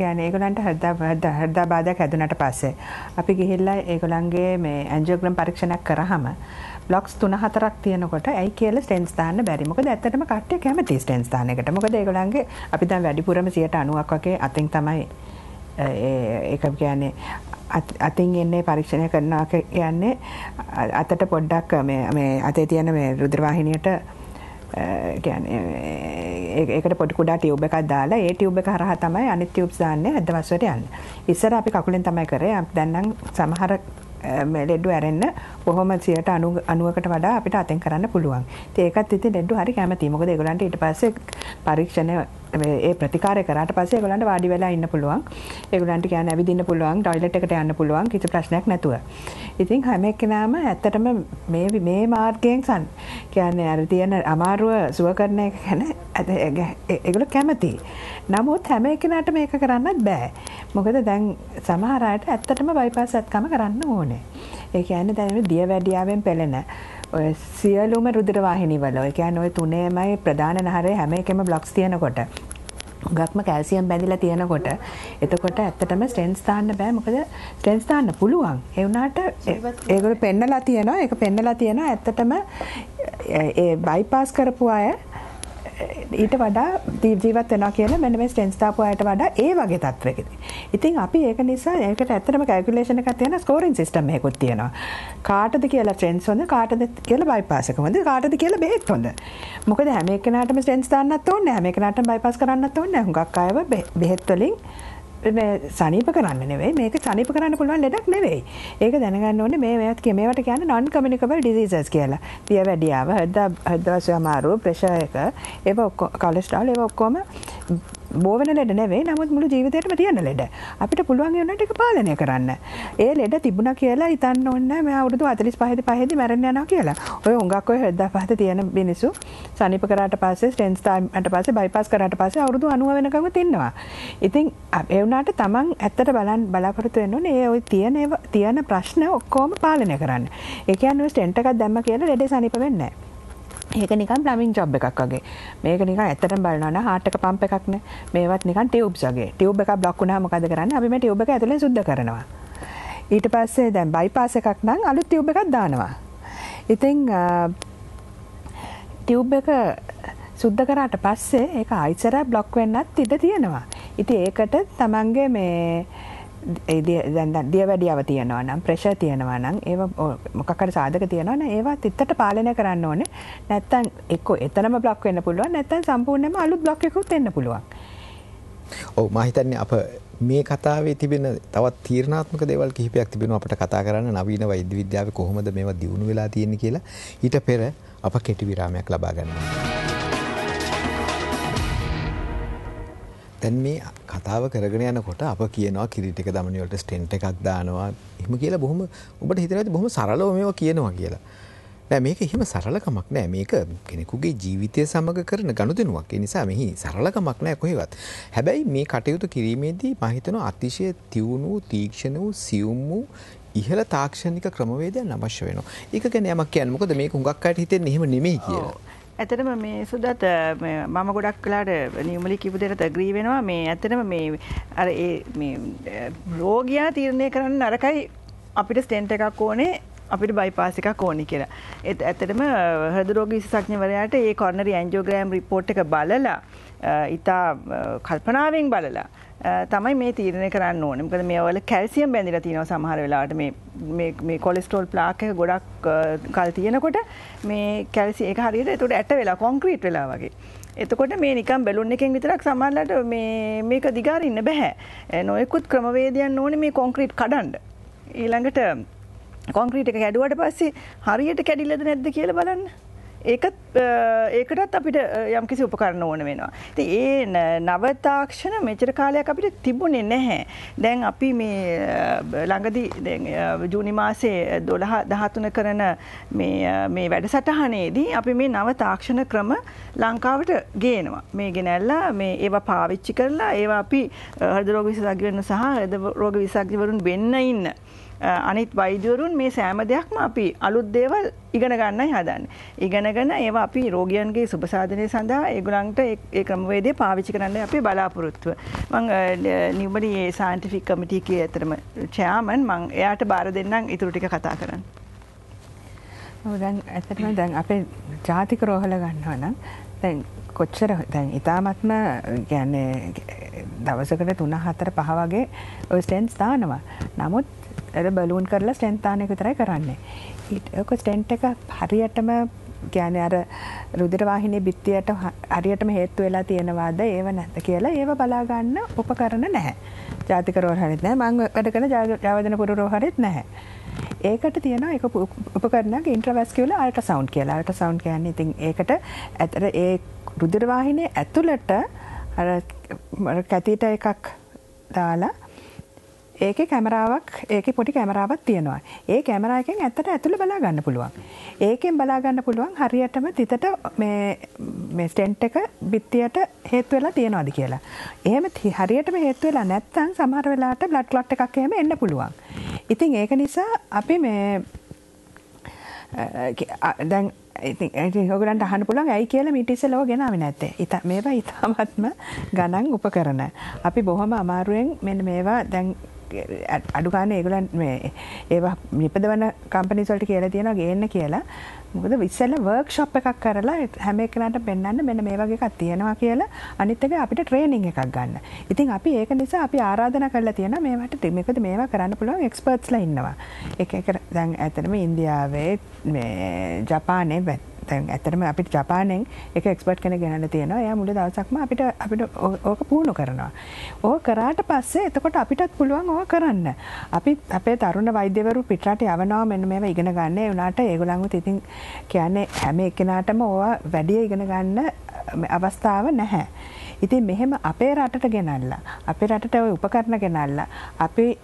يعني ඒගොල්ලන්ට හෘදා හෘදා බාධක හැදුනට පස්සේ අපි ගිහිල්ලා ඒගොල්ලන්ගේ මේ ඇන්ජියෝග්‍රෑම් පරීක්ෂණයක් කරාම බ්ලොක්ස් තුන හතරක් තියනකොට ඇයි කියල ටෙන්ස් දාන්න බැරි මොකද ඇත්තටම කට්ටිය කැමති ටෙන්ස් දානකට මොකද ඒගොල්ලන්ගේ අපි දැන් වැඩිපුරම 90ක් වගේ අතෙන් තමයි ඒක කියන්නේ අතින් එන්නේ පරීක්ෂණය කරනවා කියන්නේ අතට පොඩ්ඩක් මේ අතේ තියෙන මේ රුද්‍රවාහිනියට ඒකට පොඩි කුඩා ටියුබ් එකක් දාලා ඒ ටියුබ් එක හරහා තමයි අනිත් ටියුබ්ස් දාන්නේ අද්ද වස්වරට යන්නේ. ඉස්සර අපි කකුලෙන් තමයි කරේ. දැන් නම් සමහර ලෙඩ ඇරෙන්න කොහොම 90කට වඩා අපිට අතෙන් කරන්න පුළුවන්. ඉතින් ඒකත් ඉතින් ලෙඩ්ඩු හරි කැමතියි. මොකද ඒගොල්ලන්ට ඊට පස්සේ පරීක්ෂණ ඒ ප්‍රතිකාරය කරාට පස්සේ ඒගොල්ලන්ට වාඩි වෙලා ඉන්න පුළුවන්. ඒගොල්ලන්ට කියන්නේ ඇවිදින්න පුළුවන්, টয়ලට් එකට යන්න පුළුවන් කිසි ප්‍රශ්නයක් නැතුව. ඉතින් හැම එක්කෙනාම ඇත්තටම මේ මේ මාර්ගයෙන් කියන්නේ අර තියෙන අමාරුව සුව කරන එක ගැන එගොල කැමති. නමුත් හැම එකනට මේක කරන්නත් බෑ. මොකද දැන් සමහරයට ඇත්තටම බයිපාස ඇත්කම කරන්න ඕනේ. ඒක ඇන්න දැනම දිය වැඩියාවෙන් පෙළෙන. ඔය සියලුම රුදුරවාහිනිවල ඔය කියන්න ඔය තුනේමයි ප්‍රධාන නහරේ හැම එකම බ්ලොක්ස් තියනකොට ගක්ම කෑසියම් බැඳිලා තියෙනකොට එතකොට ඇත්තටම ස්ටෙන්ස් තාන්න බෑ මොකද ස්ටෙන්ස් තාන්න පුළුවන් ඒ වුණාට ඒගොල්ලෝ පෙන්නලා තියෙනවා ඒක පෙන්නලා තියෙනවා ඇත්තටම ඒ බයිපාස් කරපු අය ඊට වඩා ජීවත් වෙනවා කියලා මෙන්න මේ ස්ටෙන්ස් දාපු අයට වඩා ඒ වගේ තත්ත්වයකදී. ඉතින් අපි ඒක නිසා ඒකට ඇත්තටම කැල්කියුලේෂන් එකක් තියෙන ස්කෝරින් සිස්ටම් එකකුත් තියෙනවා. කාටද කියලා ස්ට්‍රෙන්ස් හොඳ කාටද කියලා බයිපාස් එක හොඳ කාටද කියලා බෙහෙත් හොඳ. මොකද හැම එකනටම ස්ට්‍රෙන්ස් දාන්නත් ඕනේ හැම එකනටම බයිපාස් කරන්නත් ඕනේ. හුඟක් අයව බෙහෙත් වලින් සනීප කරන්න නෙවෙයි මේක සනීප කරන්න පුළුවන් ලෙඩක් නෙවෙයි. ඒක දැනගන්න ඕනේ මේ මේවත් මේවට කියන්නේ non communicable diseases කියලා. පිය වැඩියාව, හෘද හෘදවස්ය අමාරුව, ප්‍රෙෂර් එක, ඒක කොලෙස්ටරෝල් ඒක ඔක්කොම බෝවන ලෙඩ නෙවේ නමුත් මුළු ජීවිතයටම තියෙන ලෙඩ අපිට පුළුවන් වන්නට එක පාලනය කරන්න ඒ ලෙඩ තිබුණ කියලා ඉතන්න ඔන්න මේ අවුරුදු අතලිස් පහද පහදි මැරණ යන කියලා ඔය උඟක් ඔය හෙද්දා පහත තියෙන මිනිසු සනිප කරාට පස්සේ ටෙන්ස් ටයිම්ට පස්සේ බයිපස් කරාට පස්සේ අවුරුදු අනුව වෙනකම තින්නවා ඉතින් ඒ වුණාට තමන් ඇත්තට බලන් බලාපොරොත්තු වෙන්න ඕනේ ඒ ওই තියෙන තියෙන ප්‍රශ්න ඔක්කොම පාලනය කරන්න ඒ කියන්නේ ඔය ස්ටෙන්ට් එකක් දැම්ම කියලා ලෙඩේ සනිප වෙන්නේ නැහැ ඒක නිකන් ප්ලමින් ජොබ් එකක් වගේ. මේක නිකන් ඇත්තටම බලනවා නම් හાર્ට් එක පම්ප් එකක් නේ. මේවත් නිකන් ටියුබ්ස් වගේ. ටියුබ් එකක් බ්ලොක් වුණාම මොකද කරන්නේ? අපි මේ ටියුබ් එක ඇතුලෙන් සුද්ධ කරනවා. ඊට පස්සේ දැන් බයිපාස් එකක් නම් අලුත් ටියුබ් එකක් දානවා. ඉතින් ටියුබ් එක සුද්ධ කරාට පස්සේ ඒක ආයිසරා බ්ලොක් වෙන්නත් ඉඩ තියෙනවා. ඉතින් ඒකට තමන්ගේ මේ දිය වැඩියාව තියෙනවා නම් ප්‍රශ තියෙනවා නම් ඒ මොකකට සාධක තියෙනවන ඒවත් ඉත්තට පාලනය කරන්න ඕන නැත්තන් එක් එතනම බ්ලොක් වෙන්න පුළුවන් නැත්තන් සම්පූර්ණම අලු බ්ලොක්කුත් එන්න පුළුවන් ඔව මහිතන්නේ අප මේ කතාවේ තිබෙන තවත් තීරණාත්මක දේවල් කිහිපයක් තිබෙන අපට කතා කරන්න නවීන වෛද්‍ය විද්‍යාව කොහොමද මේවා දියුණු වෙලා තියෙන කියලා ඊට පෙර අප කෙටි විරාමයක් ලබා ගන්නවා. දැන් මේ කතාව කරගෙන යනකොට අප කියනවා කිරිටික දමනිවලට ස්ටෙන්ට් එකක් දානවා එහම කියලා බොහොම ඔබට හිතර ඇති බොහොම සරලව මේවා කියනවා කියලා. නෑ මේක එහෙම සරලකමක් නෑ මේක කෙනෙකුගේ ජීවිතය සමඟ කරන ගණුදෙනුවක් නිසා මෙහි සරලකමක් නෑ කොහෙවත්. හැබැයි මේ කටයුතු කිරීමේදී මහිතන අතිශය තිවුණු තීක්ෂණ වූ සියුම් වූ ඉහල තාක්ෂණික ක්‍රමවේදයන් අවශ්‍ය වෙනවා. ඒක ගැන යමක් කියන්න මොකද මේ හුඟක් අයට හිතෙන් එහෙම නෙමෙයි කියලා. ඇතටම මේ සුදත් මම ගොඩක් කලාට නියමලි කිපු දෙනට ග්‍රී වෙනවා මේ ඇතටම මේ අර රෝගයා තීරණය කරන්න අරකයි අපිට ස්ටෙන්ට එකක් ඕනේ අපිට බයිපාස එකක් ඕනි කියලා. එත් ඇතටම හද රෝග විශසඥවරයාට ඒ කොන්නරි ඇන්ජෝග්‍රෑම් රිපෝට් එක බලලා ඉතා කල්පනාවෙන් බලලා තමයි මේ තීරණය කරන්න ඕන මකද මේ වල කැල්සියම් බැඳිල තියෙනව සමහර වෙලාට මේ කොලෙස්ටෝල් ප්ලාක ගොඩක් කල් තියෙනකොට මේ කැල්සි එක හරියට තුට ඇට වෙලා කොංක්‍රීට් වෙලා වගේ. එතකොට මේ නිකම් බැලුන් එකෙන් විතරක් සමල්ලට මේක දිගාරඉන්න බැහැ නොයෙකුත් ක්‍රමවේදයන් ඕන මේ කොංක්‍රීට් කඩන්ඩ. ඊළඟට කොංක්‍රීට් එක කැඩුවට පස්සේ හරියට කැඩිල්ලද නැද්ද කියල බලන්න. ඒකත් ඒකටත් අපිට යම්කිසි උපකරණ ඕන වෙනවා. ති ඒ නවතාක්ෂණ මෙචර කාලයක් අපිට තිබුණෙ නැහැ. දැන් අපි මේ ළඟදි ජූනිමාසේ දොළහ දහතුන කරන මේ වැඩ සටහනේදී අපි මේ නවතාක්ෂණ ක්‍රම ලංකාවට ගේනවා. මේ ගෙනැල්ලා මේ ඒවා පාවිච්චි කරලා ඒවා අපි හදරෝග විසගවන්න සහ හද රෝග විසක්තිවරුන් වෙන්න ඉන්න. අනිත් වෛද්‍යවරුන් මේ සෑම දෙයක්ම අපි අලුත් දේවල් ඉගෙන ගන්නයි හදන්න. ඉගෙනගෙන ඒ අපි රෝගියන්ගේ සුපසාධනය සඳහා ඒගුලන්ට ඒ ක්‍රමවේදේ පාවිච්චි කරන්න අපි බලාපොරොත්තුව. මං නිවබඩි ඒ සාන්ටිෆික් කමිටි කිය ඇතරම චයාමන් මං එයාට බාර දෙන්නම් ඉතුරටික කතා කරන්න. දැන් ඇතටම දැන් අපේ ජාතික රෝහල ගන්නවනම් දැන් කොච්චර දැන් ඉතාමත්ම ගැන දවසකට තුන හතර පහ වගේ ඔය සෙන්ස් දානවා නමුත් ඇර බැලූන් කරලා ස්ටෙන්තානයක විතරයි කරන්නේ. ඒක ස්ටෙන්ට් එක හරියටම කියන අර රුදිරවාහිනය බිත්තියට හරියටම හේත්තු වෙලා තියෙනවාද ඒව නැත කියලා ඒව බලාගන්න උපකරන නැහැ ජාතික රෝහරිත් නෑ මං වැඩ කන ජාවදන පුර රෝහරිත් නැහැ. ඒකට තියෙන එක උපකරනක් ඉන්ට්‍රවස්කිවල අල්ට සෞන්් කියලා අල්ට සෞන්් කියන්න ඉතින් ඒකට ඇතර ඒ රුදිරවාහිනය ඇතුළට කැතිට එකක් දාලා ඒකේ කැමරාවක් ඒකේ පොඩි කැමරාවක් තියෙනවා. ඒ කැමරා එකෙන් ඇත්තට ඇතුළ බලා ගන්න පුළුවන්. ඒකෙන් බලා ගන්න පුළුවන් හරියටම තිතට මේ මේ ස්ටෙන්ට් එක බිත්තියට හේතු වෙලා තියනවාද කියලා. එහෙම හරියටම හේතු වෙලා නැත්නම් සමහර වෙලාවට බ්ලඩ් ක්ලොට් එකක් එහෙම එන්න පුළුවන්. ඉතින් ඒක නිසා අපි මේ දැන් ඔගලන්ට අහන්න පුළුවන් ඇයි කියලා මිටිසලෝ ගෙනාව නැත්තේ ඉත මේවා ඉතාමත්ම ගණන් උපකරන. අපි බොහොම අමාරුවෙන් මෙ මේවා දැන් අඩුගාන ඒගලන් ඒ නිපදවන කම්පනිසල්ට කියලා තියෙන ගේන්න කියලා මොකද විස්සල වර්ක් ශප් එකක් කරලා හැම එකනට පෙන්න්න මෙන මේ වගේ එකක් තියෙනවා කියලා අනිත්තක අපිට ට්‍රේනිං එකක් ගන්න ඉතින් අපි ඒක නිසා අපි ආරාධන කරලා තියෙන මේට ටිමිකද මේවා කරන්න පුළුවන් එක්ස්පර්ට්ස්ල ඉන්නවා එක දැන් ඇතනම ඉන්දියාවේ ජපානය වැත් දැන් ඇත්තටම අපිට ජපානෙන් එක එක්ස්පර්ට් කෙනෙක් ගෙනල්ලා තියෙනවා. එයා මුළු දවසක්ම අපිට අපිට ඕක පුහුණු කරනවා. ඕක කරාට පස්සේ එතකොට අපිටත් පුළුවන් ඕක කරන්න. අපි අපේ තරුණ වෛද්‍යවරු පිටරට යවනවා මෙන්න මේවා ඉගෙන ගන්න. ඒ වුණාට ඒගොල්ලන්වත් ඉතින් කියන්නේ හැම එකනටම ඕවා වැඩි ඉගෙන ගන්න අවස්ථාව නැහැ. ඉතින් මෙහෙම අපේ රටට ගෙනල්ලා අපේ රටට ඔය උපකරණ ගෙනල්ලා අපි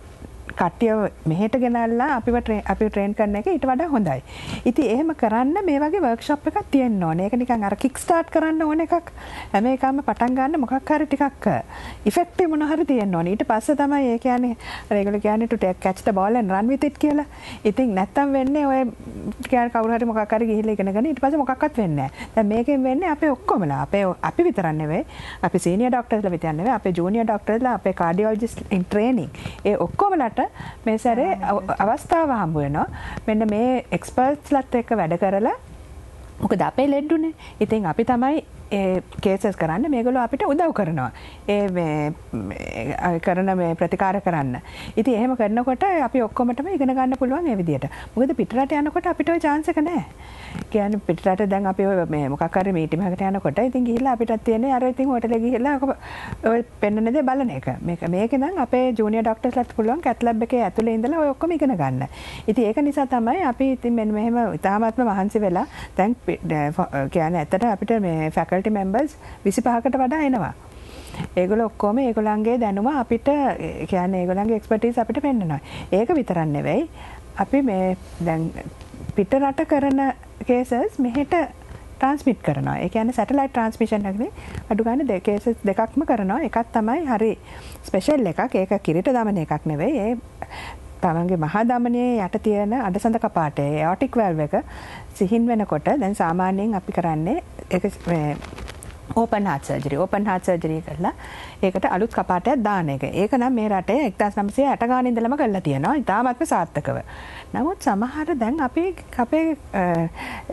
කට්ටිය මෙහෙට ගෙනල්ලා අපිට අපි ට්‍රේන් කරන එක ඊට වඩා හොඳයි. ඉති එහෙම කරන්න මේ වගේ වර්ක්ෂප් එකක් තියෙන් ඕන ඒක නිකන් අර කික්ස්ටාට් කරන්න ඕන එකක් හැම එකම පටන්ගන්න මොකක් හරි ටිකක් ඉෆෙක්ටේ මොනහරි තියෙන් ඕන ඊට පස්ස තමයි ඒ කියන්නේ රෙගල කියනටට කැච්ට බෝල රන්විතත් කියලා ඉතින් නැත්තම් වෙන්නේ ඔය කියන් කවරහට මොකර ගිහිල එකෙනගෙන ඉට පස මොකක්ත් වෙන්න මේකෙන් වෙන්න අප ඔක්කොමලා අපේ අපි විතරන්නවේ අපි සීනිය ඩක්ටර්ල විතයන්නව අප ජනිය ඩක්ටර්ල අප කාඩියෝජිස් ඉන්ට්‍රේනිින් ඒ ඔක්කොමලට මේ සැරේ අවස්ථාව හම්බුවනවා මෙන්න මේ එක්ස්පර්ට්ස් ලත් එක වැඩ කරලා මොකද අපේ ලෙඩ්ඩුනේ ඉතින් අපි තමයි ඒ කේසස් කරන්න මේගොලු අපිට උදව් කරනවා. ඒ කරන මේ ප්‍රතිකාර කරන්න. ඉති එහෙම කරනකොට අපි ඔක්කොමටම ඉගෙන ගන්න පුළුවන් ඇවිදිට මුකද පිටරට යනකොට අපිට චාන්සක නෑ. කියන පිටට දැන් අපි මොකර මීටිමහකට යනකොට ඉතින් ගිහිලා අපිට තියෙන අරඉතින් හොටල ගිහිලා පෙන්නනද බලන එක මේක මේක නම් අපේ ජනිය ඩක්ට ලත් පුළුවන් ඇත්ලබ් එක ඇතුළ ඉඳල ඔක්කොම ඉගෙන ගන්න. ඉති ඒක නිසා තමයි අපි ඉතින් මෙ මෙහෙම ඉතාමත්ම වහන්සි වෙලා තැන් කියන ඇත්තට අපිට මේ ෆැකට ෆැකල්ටි මෙම්බර්ස් විසි පහකට වඩා එනවා. ඒගොල ඔක්කොම ඒගොලන්ගේ දැනුම අපිට කියන්න ඒගොලන්ගේ එක්ස්පටීස් අපිට පෙන්න්නනවා. ඒක විතරන්න වෙයි අපි මේ දැන් පිට රට කරන කේසස් මෙහෙට ට්‍රන්ස්මිට් කරනවා එකන සටලයි ට්‍රන්ස්මිෂන් හගේ අඩුගන්න දෙකේස දෙකක්ම කරනවා එකත් තමයි හරි ස්පෙෂල් එකක් ඒක කිරිට දමන එකක් නෙවෙයි තමන්ගේ මහා දමනයේ යට තියෙන අඩසඳ කපාටේ ඒටික් වැල්ව එක සිහින් වෙනකොට දැන් සාමාන්‍යයෙන් අපි කරන්නේ එක open heart surgery open heart surgery කරලා ඒකට අලුත් කපාටයක් දාන එක ඒක නම් මේ රටේ එක්දස් නම්සේ ඇටගානින්දලම කරලා තියෙනවා ඉතාමත්ම සාර්ථකව. නමුත් සමහර දැන් අපි අපේ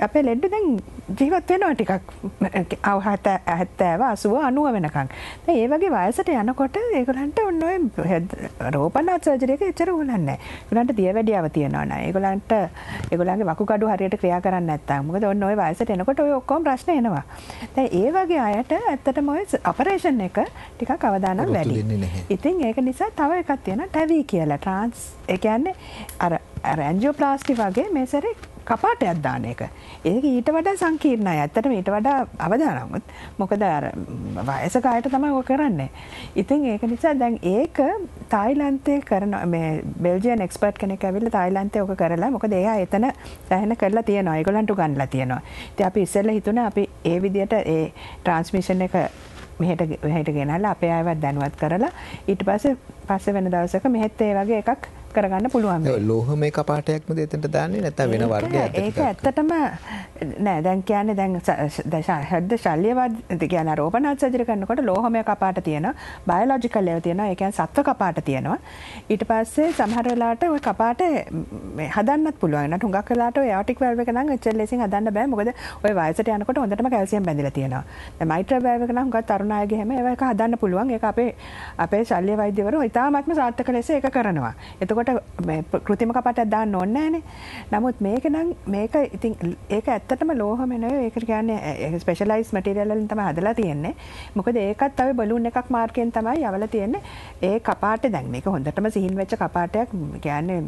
අපේ ලෙඩ්ඩ දැන් ජීවත් වෙනවා ටිකක් අවහත ඇත්තෑව අසුව අනුව වෙනකං ඒ වගේ වයසට යනකොට ඒගොලන්ට ඔන්න රෝපන අත්සර්ජරයක එච්චර ගලන්න ගලන්ට දිය වැඩියාව තියෙනවාන ඒගොලන්ට ඒගොලන්ගේ වකුඩු හරියට ක්‍රියා කරන්න ඇත්තම් මොකද ඔන්න ඔය වයසට එනකොට ඔය ඔක්කොම ප්‍රශ්න එනවා දැ ඒ වගේ අයට ඇත්තට මොය අපරේෂන් එක ටිකක් අවදානම් වැඩි ඉතින් ඒක නිසා තව එකක් තියෙන ටැවී කියලා ට්‍රන්ස් ඒ කියන්නේ අර අර ඇන්ජියෝප්ලාස්ටි වගේ මේ සැරේ කපාටයක් දාන එක. ඒක ඊට වඩා සංකීර්ණයි. ඇත්තටම ඊට වඩා අවදානමුත් මොකද අර වයසක අයට තමයි ඔය කරන්නේ. ඉතින් ඒක නිසා දැන් ඒක තායිලන්තයේ කරන මේ බෙල්ජියන් එක්ස්පර්ට් කෙනෙක් ඇවිල්ලා තායිලන්තයේ ඔක කරලා මොකද එයා එතන සැහෙන කරලා තියෙනවා. ඒගොල්ලන්ට උගන්ලා තියෙනවා. ඉතින් අපි ඉස්සෙල්ලා හිතුණා අපි ඒ විදියට ඒ ට්‍රාන්ස්මිෂන් එක මෙහෙට මෙහෙට ගෙනල්ලා අපේ අයවත් දැනුවත් කරලා ඊට පස්සේ පස්සේ වෙන දවසක මෙහෙත් ඒ වගේ එකක් කරගන්න පුළුවන් ලෝහම එක පාටයක්ම දෙතට දාන්නේ නැත වෙන වර්ග ඒක ඇත්තටම නෑ දැන් කියන්න දැන් හද ශල්්‍යවද කියන රෝපනත් සජර කන්නකොට ලෝහමය කපාට තියෙන බයලෝජිකල් ලව තියෙන එකන් සත්ව කපාට තියෙනවා ඊට පස්සේ සමහරලාට ඔය කපාට හදන්නත් පුළුවන් හුඟක් කලාට යාටික් වැල්ව නම් චල් ලෙසින් හදන්න බෑ මොකද ඔය වයසට යනකොට හොඳටම කැල්සියම් බැඳල තියෙනවා මයිට්‍ර බෑවක නම් ගත් තරුණයගේ හැම ඒක හදන්න පුළුවන් ඒ අපේ අපේ ශල්්‍ය වෛද්‍යවරු ඉතාමත්ම සාර්ථක ලෙස එක කරනවා එතකොට කපට කෘතිම කපට දා නොන්නෑනේ නමුත් මේක නම් මේක ඉතින් ඒක ඇත්තටම ලෝහමනය ඒක කියන්න ස්පෙශලයිස් මටිරියල්ලින් තම හදලා තියෙන්නේ මොකද ඒකත් තව බලුන් එකක් මාර්කයෙන් තමයි යවල තියෙන්නේ ඒ කපාට දැන් මේක හොඳටම සිහින් වෙච්ච කපාටයක් කියන්නේ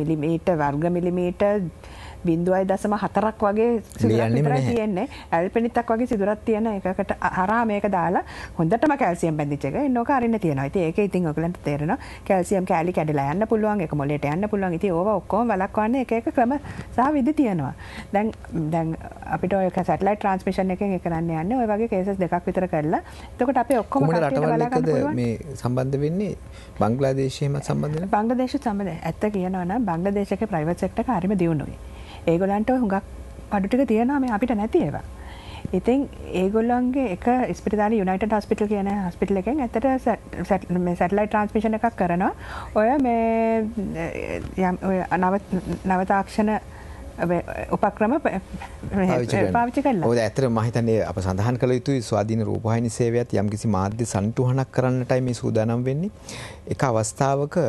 මිලිමීට වර්ග මිලිමීට බින්දුවයි දසම හතරක් වගේ සිදුරක් තියෙන්නේ ඇල්පෙනිත්තක් වගේ සිදුරක් තියෙන එකකට හරහා මේක දාලා හොඳටම කැල්සියම් බැඳිච්ච එක නෝක අරින්න තියෙනවා. ඉතින් ඒක ඉතින් ඔයගලන්ට තේරෙනවා. කැල්සියම් කැලි කැඩලා යන්න පුළුවන්, ඒක මොළයට යන්න පුළුවන්. ඉතින් ඕවා ඔක්කොම වළක්වන්න එක එක ක්‍රම සහ විදි තියෙනවා. දැන් දැන් අපිට ඔය සැටලයිට් ට්‍රාන්ස්මිෂන් එකෙන් ඒක කරන්න යන්නේ. ඔය වගේ කේසස් දෙකක් විතර කරලා. එතකොට අපි ඔක්කොම රටවල් මේ සම්බන්ධ වෙන්නේ බංග්ලාදේශයේම සම්බන්ධ වෙනවා. බංග්ලාදේශ සම්බන්ධ. ඇත්ත කියනවා නම් බංග්ලාදේශයේ ප්‍රයිවට් සෙක්ටර් කාර්යම දියුණුවයි. ඒගොලන්ට හුඟක් පඩුටික තියෙනම අපිට නැති ඒවා. ඉතින් ඒගොල්ලන්ගේ එක ස්පිරිතාල යුනයිට හස්පිටල් කියන හස්පිටල එකෙන් ඇතට සැටලයි ට්‍රන්ස්මිෂණ එකක් කරනවා ඔය මේ නවතාක්ෂණ උපක්‍රම පාවිචි කල ද ඇතර මහිතන්නේ අප සඳහන් කළ යුතුයි ස්වාධීන රූපහිනි සේවයත් යම්කිසි මාධ්‍ය සන්ටුහනක් කරන්නටයි මේ සූදානම් වෙන්නේ එක අවස්ථාවක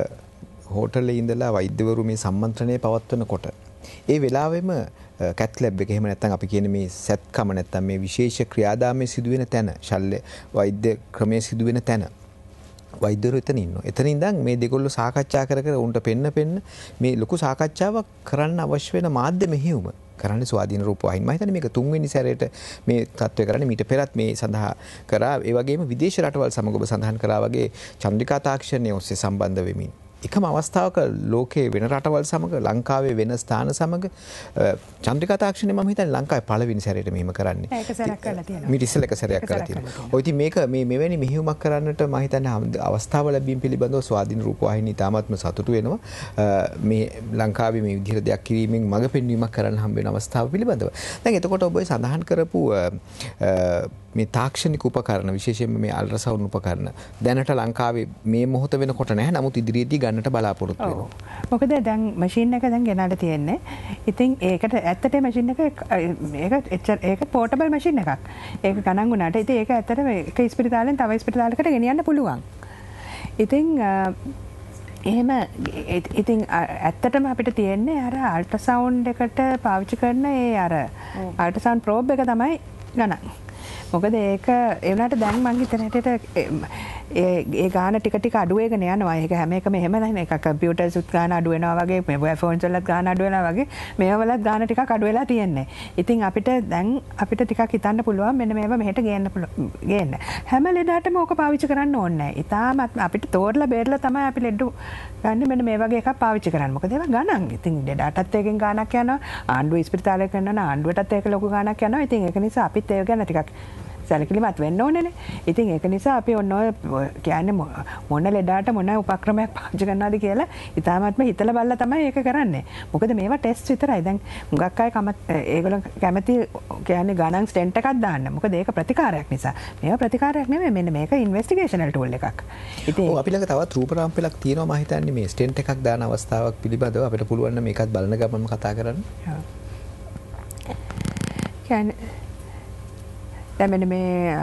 හෝටල ඉඳලා වෛද්‍යවරු මේ සම්මන්ත්‍රණය පවත්වන කොට ඒ වෙලාවෙම කැත් ලැබ් එක එහෙම නැත්නම් අපි කියන මේ සැත්කම නැත්නම් මේ විශේෂ ක්‍රියාදාමයේ සිදුවෙන තැන ශල්්‍ය වෛද්‍ය ක්‍රමයේ සිදුවෙන තැන වෛද්‍යරු එතන ඉන්නවා. එතන ඉඳන් මේ දෙකොල්ලෝ සාකච්ඡා කර කර උන්ට පෙන්න පෙන්න මේ ලොකු සාකච්ඡාවක් කරන්න අවශ්‍ය වෙන මාධ්‍ය මෙහෙයුම කරන්න ස්වාධීන රූපවාහිනී. මම හිතන්නේ මේක තුන්වෙනි සැරේට මේ තත්ත්වය කරන්නේ මීට පෙරත් මේ සඳහා කරා. ඒ වගේම විදේශ රටවල් සමග ඔබ සඳහන් කරා වගේ චන්ද්‍රිකා තාක්ෂණයේ ඔස්සේ සම්බන්ධ වෙමින් එකම අවස්ථාවක ලෝකයේ වෙන රටවල් සමඟ ලංකාවේ වෙන ස්ථාන සමඟ චන්ද්‍රිකතාක්ෂණය ම හිතන් ලංකායි පලවිනි සැරයට මෙම කරන්න මිටිස්සල එක සැරයක් කරති. ඔයිති මේක මේ මෙවැනි මෙහිුමක් කරන්නට මහිතන අවස්ථාව ලැබීම් පිළිබඳව ස්වාධීන රූපවාහිනි තාමත්ම සතුට වෙනවා මේ ලංකාවේ මේ විදිර දෙයක් කිරීමෙන් මඟ පෙන්වීමක් කරන්න හම්බෙන අවස්ථාව පිළිබඳව. දැන් එතකොට ඔබයි සඳහන් කරපු මේ තාක්ෂණික උපකරණ විශේෂයෙන් මේ අල්රසවුන් උපකරණ දැනට ලංකාවේ මේ මොහොත වෙනකොට නැහැ නමුත් ඉදිරියේදී ගන්නට බලාපොරොත් මොකද දැන් මශීන් එක දැන් ගෙනට තියෙන්නේ ඉතින් ඒකට ඇත්තට මශින් එක එච්ච ඒක පෝටබල් මශින් එකක් ඒක ගණන් වුණට ඉති ඒක ඇතර එක ස්පිරිතාලෙන් තවයි ස්පිරිතාලකට ගෙනියන්න පුළුවන් ඉතිං එහෙම ඉතින් ඇත්තටම අපිට තියෙන්නේ අර අල්ට සවුන්් එකට පාවිච්චි කරන ඒ අර අල්ට සවන් ප්‍රෝබ් එක තමයි ගණන් මොකද ඒක එවනට දැන් මං හිතනටට ඒ ගාන ටිකටි අඩුවේගෙන යනවා ඒක හැම එක මෙහම එක කම්පියුට සුත් ගාන අඩුවෙනවාගේ මෙ ෆෝන්සල්ලත් ගාන අඩුවෙන වගේ මේවලත් ගාන ටික අඩුවෙලා තියෙන්නේ ඉතින් අපිට දැන් අපිට ටික හිතන්න පුළුවන් මෙන මේ මෙහට ගන්න ගන්න හැම ලෙඩට මෝක පාවිච්චි කරන්න ඕන්න ඉතාමත් අපිට තෝරල බේරල තමයි අපි ලෙඩ්ඩු ගන්න මෙන මේ වගේ පාවිච්චි කරන්නමක දෙව ගණන් ඉතින් ඩටත් ඒකෙන් ගානක් යන ආණ්ඩුව ස්පිතාලය කරන්න ආණ්ඩුවටත් ඒක ලොක ගානක් යන ඉතින් එක නිසා අපිත් ඒය ගැනටිකක් සැලකිලිමත් වෙන්න ඕනනේ. ඉතින් ඒක නිසා අපි ඔන්න ඔය කියන්නේ මොන ලෙඩාට මොන උපක්‍රමයක් පාවිච්චි කරනවද කියලා ඉතාමත්ම හිතලා බලලා තමයි ඒක කරන්නේ. මොකද මේවා ටෙස්ට් විතරයි. දැන් මුගක් අය ඒගොල්ලෝ කැමති කියන්නේ ගණන් ස්ටෙන්ට් එකක් දාන්න. මොකද ඒක ප්‍රතිකාරයක් නිසා. මේවා ප්‍රතිකාරයක් නෙමෙයි. මෙන්න මේක ඉන්වෙස්ටිගේෂනල් ටූල් එකක්. ඉතින් ඔව් අපි ළඟ තවත් රූප රාම්පලක් තියෙනවා මම හිතන්නේ මේ ස්ටෙන්ට් එකක් දාන අවස්ථාවක් පිළිබඳව අපිට පුළුවන් මේකත් බලන ගමන්ම කතා කරන්න. කියන්නේ දැමෙන මේ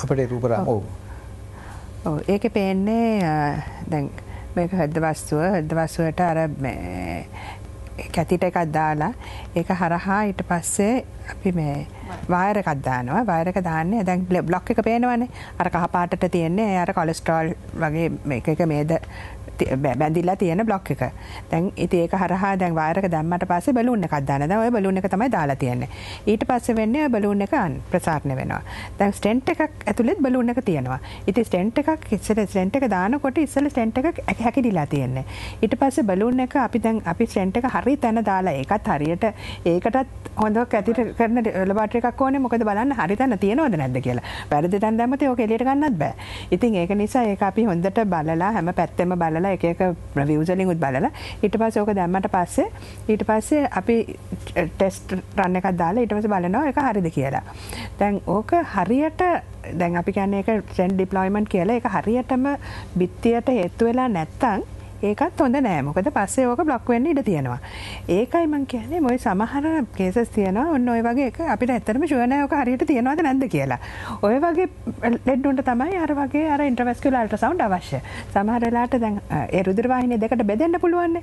අපට රූපරාම ඔවු. ඒක පේන්නේ දැන් මේක හද වස්තුව හද වස්සුවට අර කැතිට එකක් දාලා ඒක හරහා ඊට පස්සේ අපි මේ වායරකක් දානවා වායරක දාන්නේ දැන් බ්ලොක් එක පේනවනේ අර කහපාටට තියෙන්නේ අර කොලෙස්ට්‍රෝල් වගේ එක මේද බැඳිල්ලා තියෙන බ්ලොක් එක තැන් ඒක හරහා දැන් වාරක දැම්මට පස බලුන්න කක්දන්න ඔය බලුන එක තමයි දාලා තියන්නේ ඊට පස්ස වෙන්න බලුන් එක අන් ප්‍රසාරණය වෙනවා තැන් ස්ටෙන්ට් එකක් ඇතුළෙත් බලුන් එක තියෙනවා ඉති ස්ටෙන්ට් එකක් ඉස්සර ස්ටෙන්ට් එක දානකොට ඉස්සල ස්ටෙන්ට් එකක් හැකිඩිලා තියෙන්නේ ඊට පස්ස බලුන් එක අපි දැන් අපි ස්ටෙන්ට් එක හරි තැන දාලා ඒකත් හරියට ඒකටත් හොඳක් ඇතිට කරන ලබාටකක් ඕන මොකද බලන්න හරි තැන තියෙනවද නැද කියලා පැරදි තැන් දැමත ඕක එලිට ගන්නත් බෑ ඉතින් ඒක නිසා ඒ අපි හොඳට බලලා හැම පැත්තෙම බලලා බලලා එක එක ප්‍රවියවලින් උත් බලලා ඊට පස්සේ ඕක දැම්මට පස්සේ ඊට පස්සේ අපි ටෙස්ට් රන් එකක් දාලා ඊට පස්සේ බලනවා එක හරිද කියලා. දැන් ඕක හරියට දැන් අපි කියන්නේ එක ට්‍රෙන්ඩ් ඩිප්ලොයිමන්ට් කියලා එක හරියටම බිත්තියට හේතු වෙලා නැත්තම් ඒකත් හොඳ නෑ මොකද පස්සේ ඕක බ්ලොක් වෙන්න ඉඩ තියෙනවා ඒකයි මං කියන්නේ මොයි සමහර කේසස් තියෙනවා ඔන්න ඔය වගේ අපිට ඇත්තරම ශුවනයෝක හරියට තියෙනවද නැද කියලා ඔය වගේ ලෙඩ්ඩුන්ට තමයි අර වගේ අර ඉන්ට්‍රවස්කලල්ට සවන්් අවශ්‍ය සමහරලාට දැන් එරුදුරවාහිනය දෙකට බෙදන්න පුළුවන්න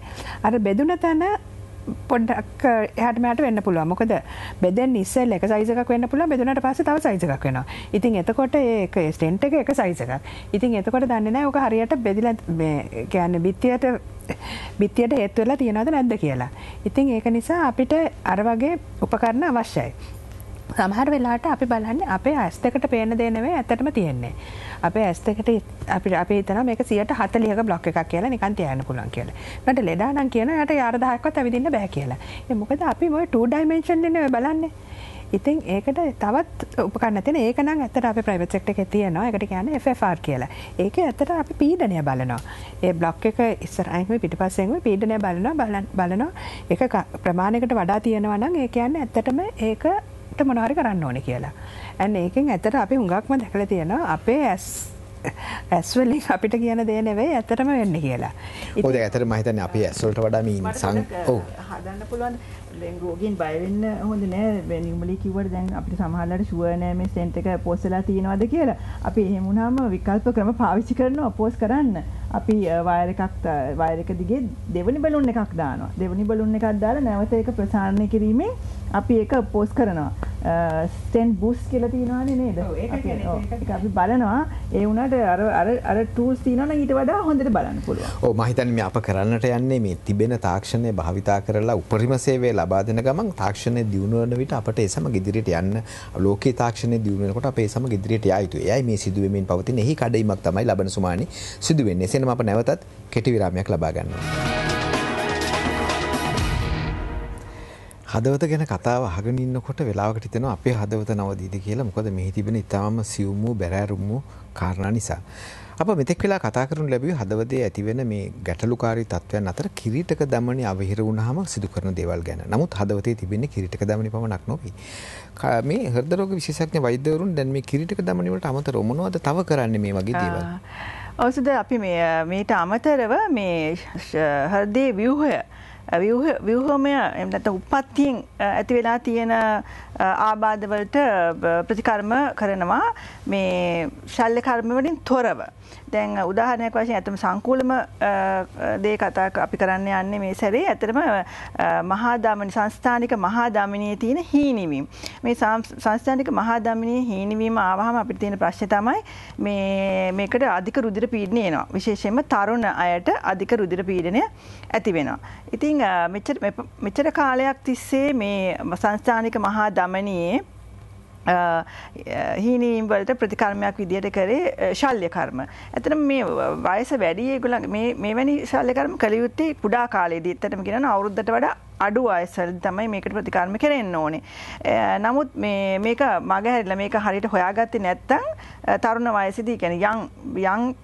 අර බෙදුන තැන පොඩ්ඩක් එහට මට වෙන්න පුළුව මොකද බෙදෙන් ඉස්සල් එක සයිසකක් වෙන්න පුළ බෙදුනට පස තව සයිසකක් වෙන ඉතින් එතකොට ඒක ස්ටෙන්ට් එක එක සයිසකක් ඉතින් එතකොට දන්නන ඕක හරියට බෙදිල කියන්න බිත්තියට බිත්තියට ඒත්තුවෙලා තියෙනවද නැද්ද කියලා ඉතින් ඒක නිසා අපිට අර වගේ උපකරණ අවශ්‍යයි සමහර වෙලාට අපි බලන්න අපේ ඇස් දෙකට පේන දෙනවේ ඇතටම තියෙන්නේ. අපේ ඇස් දෙකට අපි අපි හිතන මේක සියට හතලියක බ්ලොක් එකක් කියලා නිකන් තියන්න පුළුවන් කියලා. ඊට ලෙඩා නම් කියන යට යාරදහයක්වත් ඇවිදින්න බෑ කියලා. ඒ මොකද අපි ওই 2 dimension එකනේ බලන්නේ. ඉතින් ඒකට තවත් උපකරන්න තියෙන ඒක නම් ඇත්තට අපේ ප්‍රයිවට් සෙක්ටර් එකේ තියෙනවා. ඒකට කියන්නේ FFR කියලා. ඒක ඇත්තට අපි පීඩනය බලනවා. ඒ බ්ලොක් එක ඉස්සරහින්ම පිටිපස්සෙන්ම පීඩනය බලනවා බලනවා. ඒක ප්‍රමාණයකට වඩා තියෙනවා නම් ඒ කියන්නේ ඇත්තටම ඒක අපිට මොනහරි කරන්න ඕන කියලා. ඇන් ඒකෙන් ඇතට අපි හුඟක්ම දැකල තියෙන අපේ ඇස් ඇස්වලින් අපිට කියන දේ නෙවෙයි ඇතරම වෙන්න කියලා. හොද ඇතර මහිතන අපි ඇස්වලට වඩමින් සං හදන්න පුළුවන් රෝගෙන් බයවෙන්න හොඳ නෑ නිමලි කිවට දැන් අපිට සමහලට ශුවනෑම සෙන්ටක පොස්සලා තියෙනවද කියලා අපි එහෙමුණම විකල්ප ක්‍රම පාවිච්චි කරන අපෝස් කරන්න අපි වයරකක් වයරක දිගේ දෙවනි බලුන් එකක් දානවා දෙවනි බලුන් එකක් දාලා නැවත ඒක ප්‍රසාරණය කිරීමේ අපි ඒක පෝස් කරනවා ස්ටෙන් බුස් කියලා තියෙනවානේ නේද ඒක අපි බලනවා ඒ වුණාට අර අර අර ටූල්ස් තියෙනවනම් ඊට වඩා හොඳට බලන්න පුළුවන් ඔව් මම හිතන්නේ මේ අප කරන්නට යන්නේ මේ තිබෙන තාක්ෂණය භාවිතා කරලා උපරිම සේවය ලබා දෙන ගමන් තාක්ෂණය දියුණු වෙන විට අපට ඒ සමග ඉදිරියට යන්න ලෝකයේ තාක්ෂණය දියුණු වෙනකොට අපේ සමග ඉදිරියට යා යුතුයි. එයයි මේ සිදුවෙමින් පවතින එහි කඩයිමක් තමයි ලබන සුමානි සිදුවෙන්නේ. එසේනම් අප නැවතත් කෙටි විරාමයක් ලබා ගන්නවා. හදවත ගැන කතාව අහගෙන ඉන්නකොට වෙලාවකට හිතෙනවා අපේ හදවත නවදීද කියලා. මොකද මෙහි තිබෙන ඊටාම සියුම් වූ බැරෑරුම් වූ කාරණා නිසා. අප මෙතෙක් වෙලා කතා කරනු ලැබිය හදවතේ ඇතිවෙන මේ ගැටලුකාරී තත්ත්වයන් අතර කිරීටක දමනි අවහිර වුණාම සිදු කරන දේවල් ගැන. නමුත් හදවතේ තිබෙන්නේ කිරීටක දමනි පමණක් නොවේ. මේ හෘද රෝග විශේෂඥ වෛද්‍යවරුන් දැන් මේ කිරීටක දමනි වලට අමතරව මොනවද තව කරන්නේ මේ වගේ දේවල්? ඔව් සුද අපි මේ මේට අමතරව මේ හෘදයේ ව්‍යුහය ව්‍යූහමය එම නැත්නම් උප්පත්තියෙන් ඇති වෙලා තියෙන ආබාධවලට ප්‍රතිකර්ම කරනවා මේ ශල්්‍ය කර්මවලින් තොරව. දැන් උදාහරණයක් වශයෙන් ඇතම සංකූලම දේ කතා අපි කරන්න යන්නේ මේ සැරේ ඇතරම මහාදාමනි සංස්ථානික මහාදාමිනය තියෙන හීනිවීම්. මේ සංස්ථානික මහාදාමිනය හීනිවීම ආවහම අපි තියෙන ප්‍රශ්න තමයි මේ මේකට අධික රුදිර පීඩනය එනවා. විශේෂයෙන්ම තරුණ අයට අධික රුදිර පීඩනය ඇති වෙනවා. ඉතින් මෙච්චර කාලයක් තිස්සේ මේ සංස්ථානික මහාදාම ගමනයේ හීනීම්වලට ප්‍රතිකර්මයක් විදියට කරේ ශල්්‍ය කර්ම. ඇතන මේ වයස වැඩිය ගුලන් මේ වැනි ශල්්‍යකර්ම කළයුත්තේ පුඩා කාලේදී එත්තටම කියෙන අවුද්ධට වඩ අඩු අයසල් තමයි මේකට ප්‍රතිකර්ම කරෙන්න ඕනේ. නමුත් මේක මගහැරල මේක හරිට හොයාගත්ත නැත්තං තරුණ වයසිදී කැන යං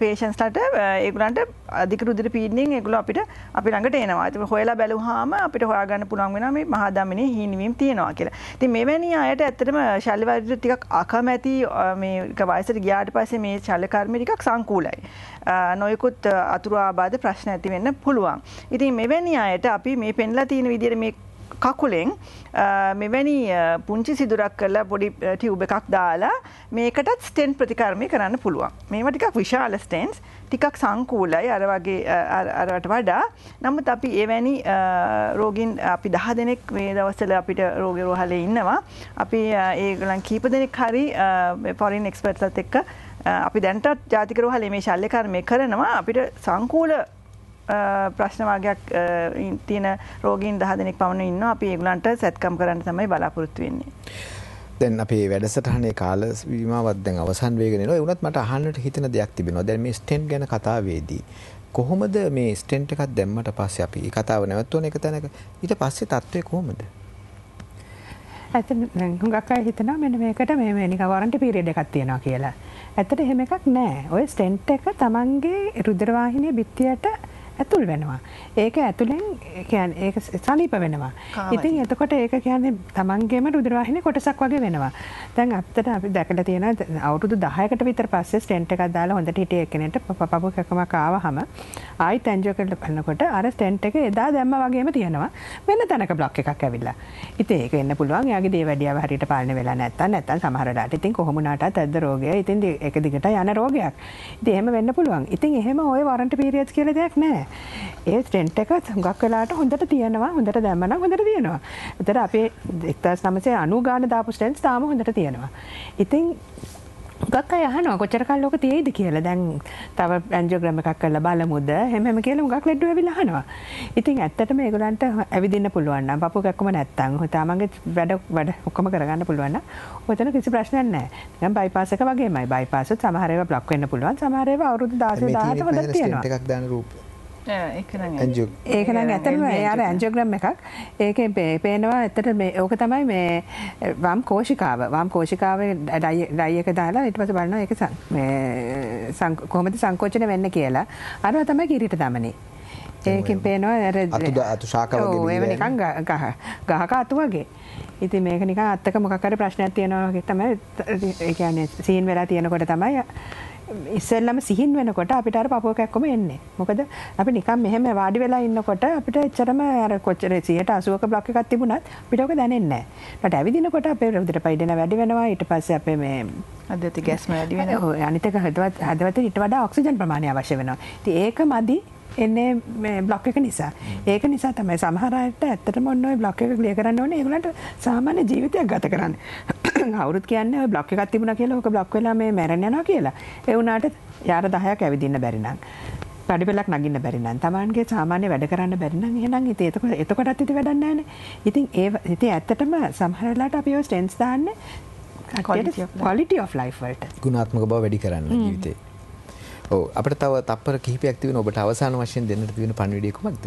පේෂන්ස්ලට ඒගුලන්ට අධික රුදිර පීඩනෙන් ඒගුල අපිට අපි ළඟට එනවා ඇති හොයලා බැලුවාම අපිට හොයාගන්න පුළුවන් වෙනවා මේ මහදමනේ හීනවීම තියෙනවා කියලා. ඉතින් මෙවැනි අයට ඇත්තටම ශල්‍ය වෛද්‍ය ටිකක් අකමැති මේක වයසට ගියාට පස්සේ මේ ශල්‍ය කර්ම ටිකක් සංකූලයි. නොයෙකුත් අතුරු ආබාධ ප්‍රශ්න ඇති වෙන්න පුළුවන්. ඉතින් මෙවැනි අයට අපි මේ පෙන්ලා තියෙන විදිහට මේ කකුලෙන් මෙවැනි පුංචි සිදුරක් කරලා පොඩි ටියුබ එකක් දාලා මේකටත් ස්ටෙන්් ප්‍රතිකර්මය කරන්න පුළුවන් මේම ටිකක් විශාල ස්ටෙන්ස් ටිකක් සංකූලයි අර වගේ අරට වඩා නමුත් අපි එවැනි රෝගින් අපි දහ දෙනෙක් මේ දවස්සල අපිට රෝග රෝහල ඉන්නවා අපි ඒගලන් කීප දෙනෙක් හරි පොරින් එක්ස්පර්ටත් එක්ක අපි දැන්ටත් ජාතිකරෝහල මේ ශල්්‍ය කර්මය කරනවා අපිට සංකූල ප්‍රශ්න වර්ගයක් තියෙන රෝගීන් දහ දෙනෙක් පමණ ඉන්න අපි ඒගුලන්ට සැත්කම් කරන්න තමයි බලාපොරොත්තු වෙන්නේ. දැන් අපේ වැඩසටහනේ කාල විමාවත් දැන් අවසන් වේගෙන එනවා. ඒ වුණත් මට අහන්නට හිතෙන දෙයක් තිබෙනවා. දැන් මේ ස්ටෙන්ට් ගැන කතාවේදී කොහොමද මේ ස්ටෙන්ට් එකක් දැම්මට පස්සේ අපි කතාව නැවතුන එක තැනක ඊට පස්සේ තත්ත්වය කොහොමද? ඇත හුඟක් අය හිතනවා මෙන්න මේකට මේ මේනික වරන්ටි පීරියඩ් එකක් තියෙනවා කියලා. ඇත්තට එහෙම එකක් නෑ. ඔය ස්ටෙන්ට් එක තමන්ගේ රුධිරවාහිනිය බිත්තියට ඇතුල් වෙනවා. ඒක ඇතුළෙන් ඒ සලීප වෙනවා. ඉතින් එතකොට ඒක කියන්නේ තමන්ගේම රුදුරවාහින කොටසක් වගේ වෙනවා. තැන් අපතට අපි දැකල තියෙන අවුරුදු දහයකට විතර පස්සේ ස්ටෙන්ට් එකක් දාලා හොඳට හිටිය එකනෙට පපු කකමක් ආවහම ආයි තැන්ජෝ කරලා බලනකොට අර ස්ටෙන්ට් එක එදා දැම්ම වගේම තියෙනවා. වෙන තැනක බ්ලොක් එකක් ඇවිල්ලා. ඉතින් ඒක වෙන්න පුළුවන්. එයාගේ දේ වැඩියව හරියට පාලනය වෙලා නැත්තම් නැත්තම් සමහර වෙලාවට ඉතින් කොහොමුණාටත් ඇද්ද රෝගය. ඉතින් එක දිගට යන රෝගයක්. ඉතින් එහෙම වෙන්න පුළුවන්. ඉතින් එහෙම ওই වරන්ට් පීරියඩ්ස් කියලා දෙයක් නැහැ. නෑ. ඒ ට්‍රෙන්ට් එකත් හුඟක් වෙලාට හොඳට තියෙනවා හොඳට දැමන හොඳට තියෙනවා. එතට අපේ දෙක්තා සමසේ අනු ගාන දාපු ටෙන්ස් තාම හොඳට තියෙනවා. ඉතින් ගක් යහන කොච්චර කල්ලෝක තියෙයිද කියල දැන් තව පැන්ජෝග්‍රමකක් කල බල මුද හෙම කියල ගක් ලෙඩ්ඩු ඇවිලහනවා ඉතින් ඇත්තට මේ ගොලන්ට ඇවිදින්න පුළුවන් පපු ගක්ම නැත්තං හොතාමගේ වැඩ වැඩ ඔක්කම කරගන්න පුළුවන් හොතන කිසි ප්‍රශ්නයන්න ම් බයිපාසක වගේමයි බයිපාසු සමහරව බ්ලොක්වෙන්න පුළුවන් සමහරව අවරුදු දස දහත ද තියෙනවා. ඒකන ඇතම එයාර ඇන්ජෝග්‍රම් එකක් ඒක පේනවා ඇතට ඕක තමයි මේ වම් කෝෂිකාව වම් කෝෂිකාව ඩයියක දාලා ඉටවස බලන්න එක කොහොමද සංකෝචන වෙන්න කියලා අරවා තමයි කිරිට දමනේ ඒකින් පේනවා ඇර අතු ශාකව නිකං ගහ ගහක අතු වගේ ඉති මේක නික අත්තක මොකර ප්‍රශ්නයක් තියෙනවාගේ තමයි ඒකන්නේ සීන් වෙලා තියෙනකොට තමයි ඉස්සල්ලම සිහින් වෙනකොට අපිට අර පපුවකැක්කොම එන්නේ මොකද අපි නිකම් මෙහෙම වාඩි වෙලා ඉන්නකොට අපිට එච්චරම අර කොච්චර සියට අසුවක බ්ලොක් එකක් තිබුණත් පිටෝක දැනෙන්නේ නට ඇවිදිනකොට අපේ රවිදිට පයිඩෙන වැඩි වෙනවා ඊට පස්සේ අපේ මේ අදති ගැස්ම වැඩි වෙන අනිතක හදවත් හදවත ඊට වඩා ඔක්සිජන් ප්‍රමාණය අවශ්‍ය වෙනවා ඉතින් ඒක මදි එන්නේ බ්ලොක් එක නිසා ඒක නිසා තමයි සමහරයට ඇත්තට මොන්නොයි බ්ලොක් එක ලිය කරන්න ඕන ඒගලට සාමාන්‍ය ජීවිතයක් ගත කරන්න අවුරුත් කියන්න බ්ලොක් එකක් තිබුණ කියලා ඕක බ්ලොක් වෙලා මේ මැරෙන යනවා කියලා ඒ වුණාට යාර 10ක් ඇවිදින්න බැරි නම් පඩි පෙලක් නගින්න බැරි නම් Tamanගේ සාමාන්‍ය වැඩ කරන්න බැරි නම් එහෙනම් ඉතින් එතකොට එතකොටත් ඉතින් වැඩක් නැහැ නේ ඉතින් ඒ ඉතින් ඇත්තටම සමහර වෙලාවට අපි ඔය ස්ටෙන්ස් දාන්නේ quality of life වලට ගුණාත්මක බව වැඩි කරන්න ජීවිතේ ඔව් අපිට තව තප්පර කිහිපයක් තියෙනවා ඔබට අවසාන වශයෙන් දෙන්නට තියෙන පණිවිඩය කොහොමද?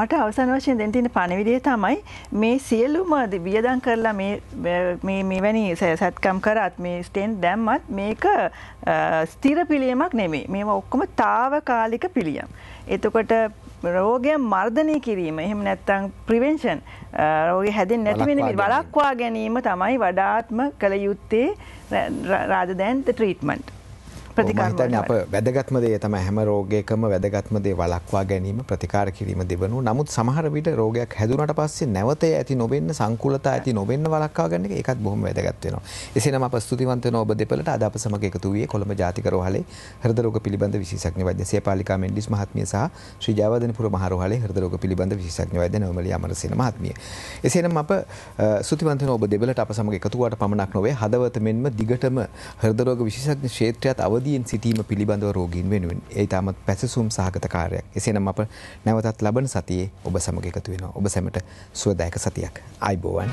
මට අවසාන වශයෙන් දෙන්න තියෙන පණිවිඩය තමයි මේ සියලුම වියදම් කරලා මේ මේ මෙවැනි සැත්කම් කරත් මේ ස්ටෙන් දැම්මත් මේක ස්ථිර පිළියමක් නෙමෙයි. මේවා ඔක්කොම తాවකාලික පිළියම්. එතකොට රෝගය මර්ධනය කිරීම එහෙම නැත්තං ප්‍රිවෙන්ෂන් රෝග හැදෙන් නැතිවෙන වලක්වා ගැනීම තමයි වඩාත්ම කළ යුත්තේ රාජදැන්ත ට්‍රීටමන්ට්. ප්‍රතිකාරතන් අප වැදගත්ම දේ තම හැම රෝගයකම වැදගත්ම දේ වලක්වා ගැනීම ප්‍රතිකාර කිරීම දෙවනු නමුත් සමහරවිට රෝගයක් හැදුනට පස්සේ නැවතේ ඇති නොවෙන්න සංකුලතා ඇති නොවෙන්න වලක්වා ගැන එකත් බොහොම වැදගත්වෙනවා එසේනම අප ස්තුතිවන්ත නොබ දෙපලට අද අප සමග එකතු වූයේ කොළඹ ජාතිකරෝහලේ හෘදරෝග පිළිබඳ විශේෂඥ වෛද්‍ය සේපාලිකා මෙන්ඩිස් මහත්මිය සහ ශ්‍රී ජයවර්ධනපුර මහරෝහලේ හෘදරෝග පිළිබඳ විශේෂඥ වෛද්‍ය නවමලී අමරසේන මහත්මිය එසේනම් අප ස්තුතිවන්ත නොබ දෙබලට අප සමග එකතුවට පමණක් නොවේ හදවත මෙන්ම දිගටම හෘදරෝග විශේෂඥ ක්ෂේත්‍රයත් අවද අවදියෙන් සිටීම පිළිබඳව රෝගීන් වෙනුවෙන් ඒ තාමත් පැසසුම් සහගත කාර්යයක් එසේනම් අප නැවතත් ලබන සතියේ ඔබ සමග එකතු වෙනවා ඔබ සැමට සුවදායක සතියක් අයිබෝවන්.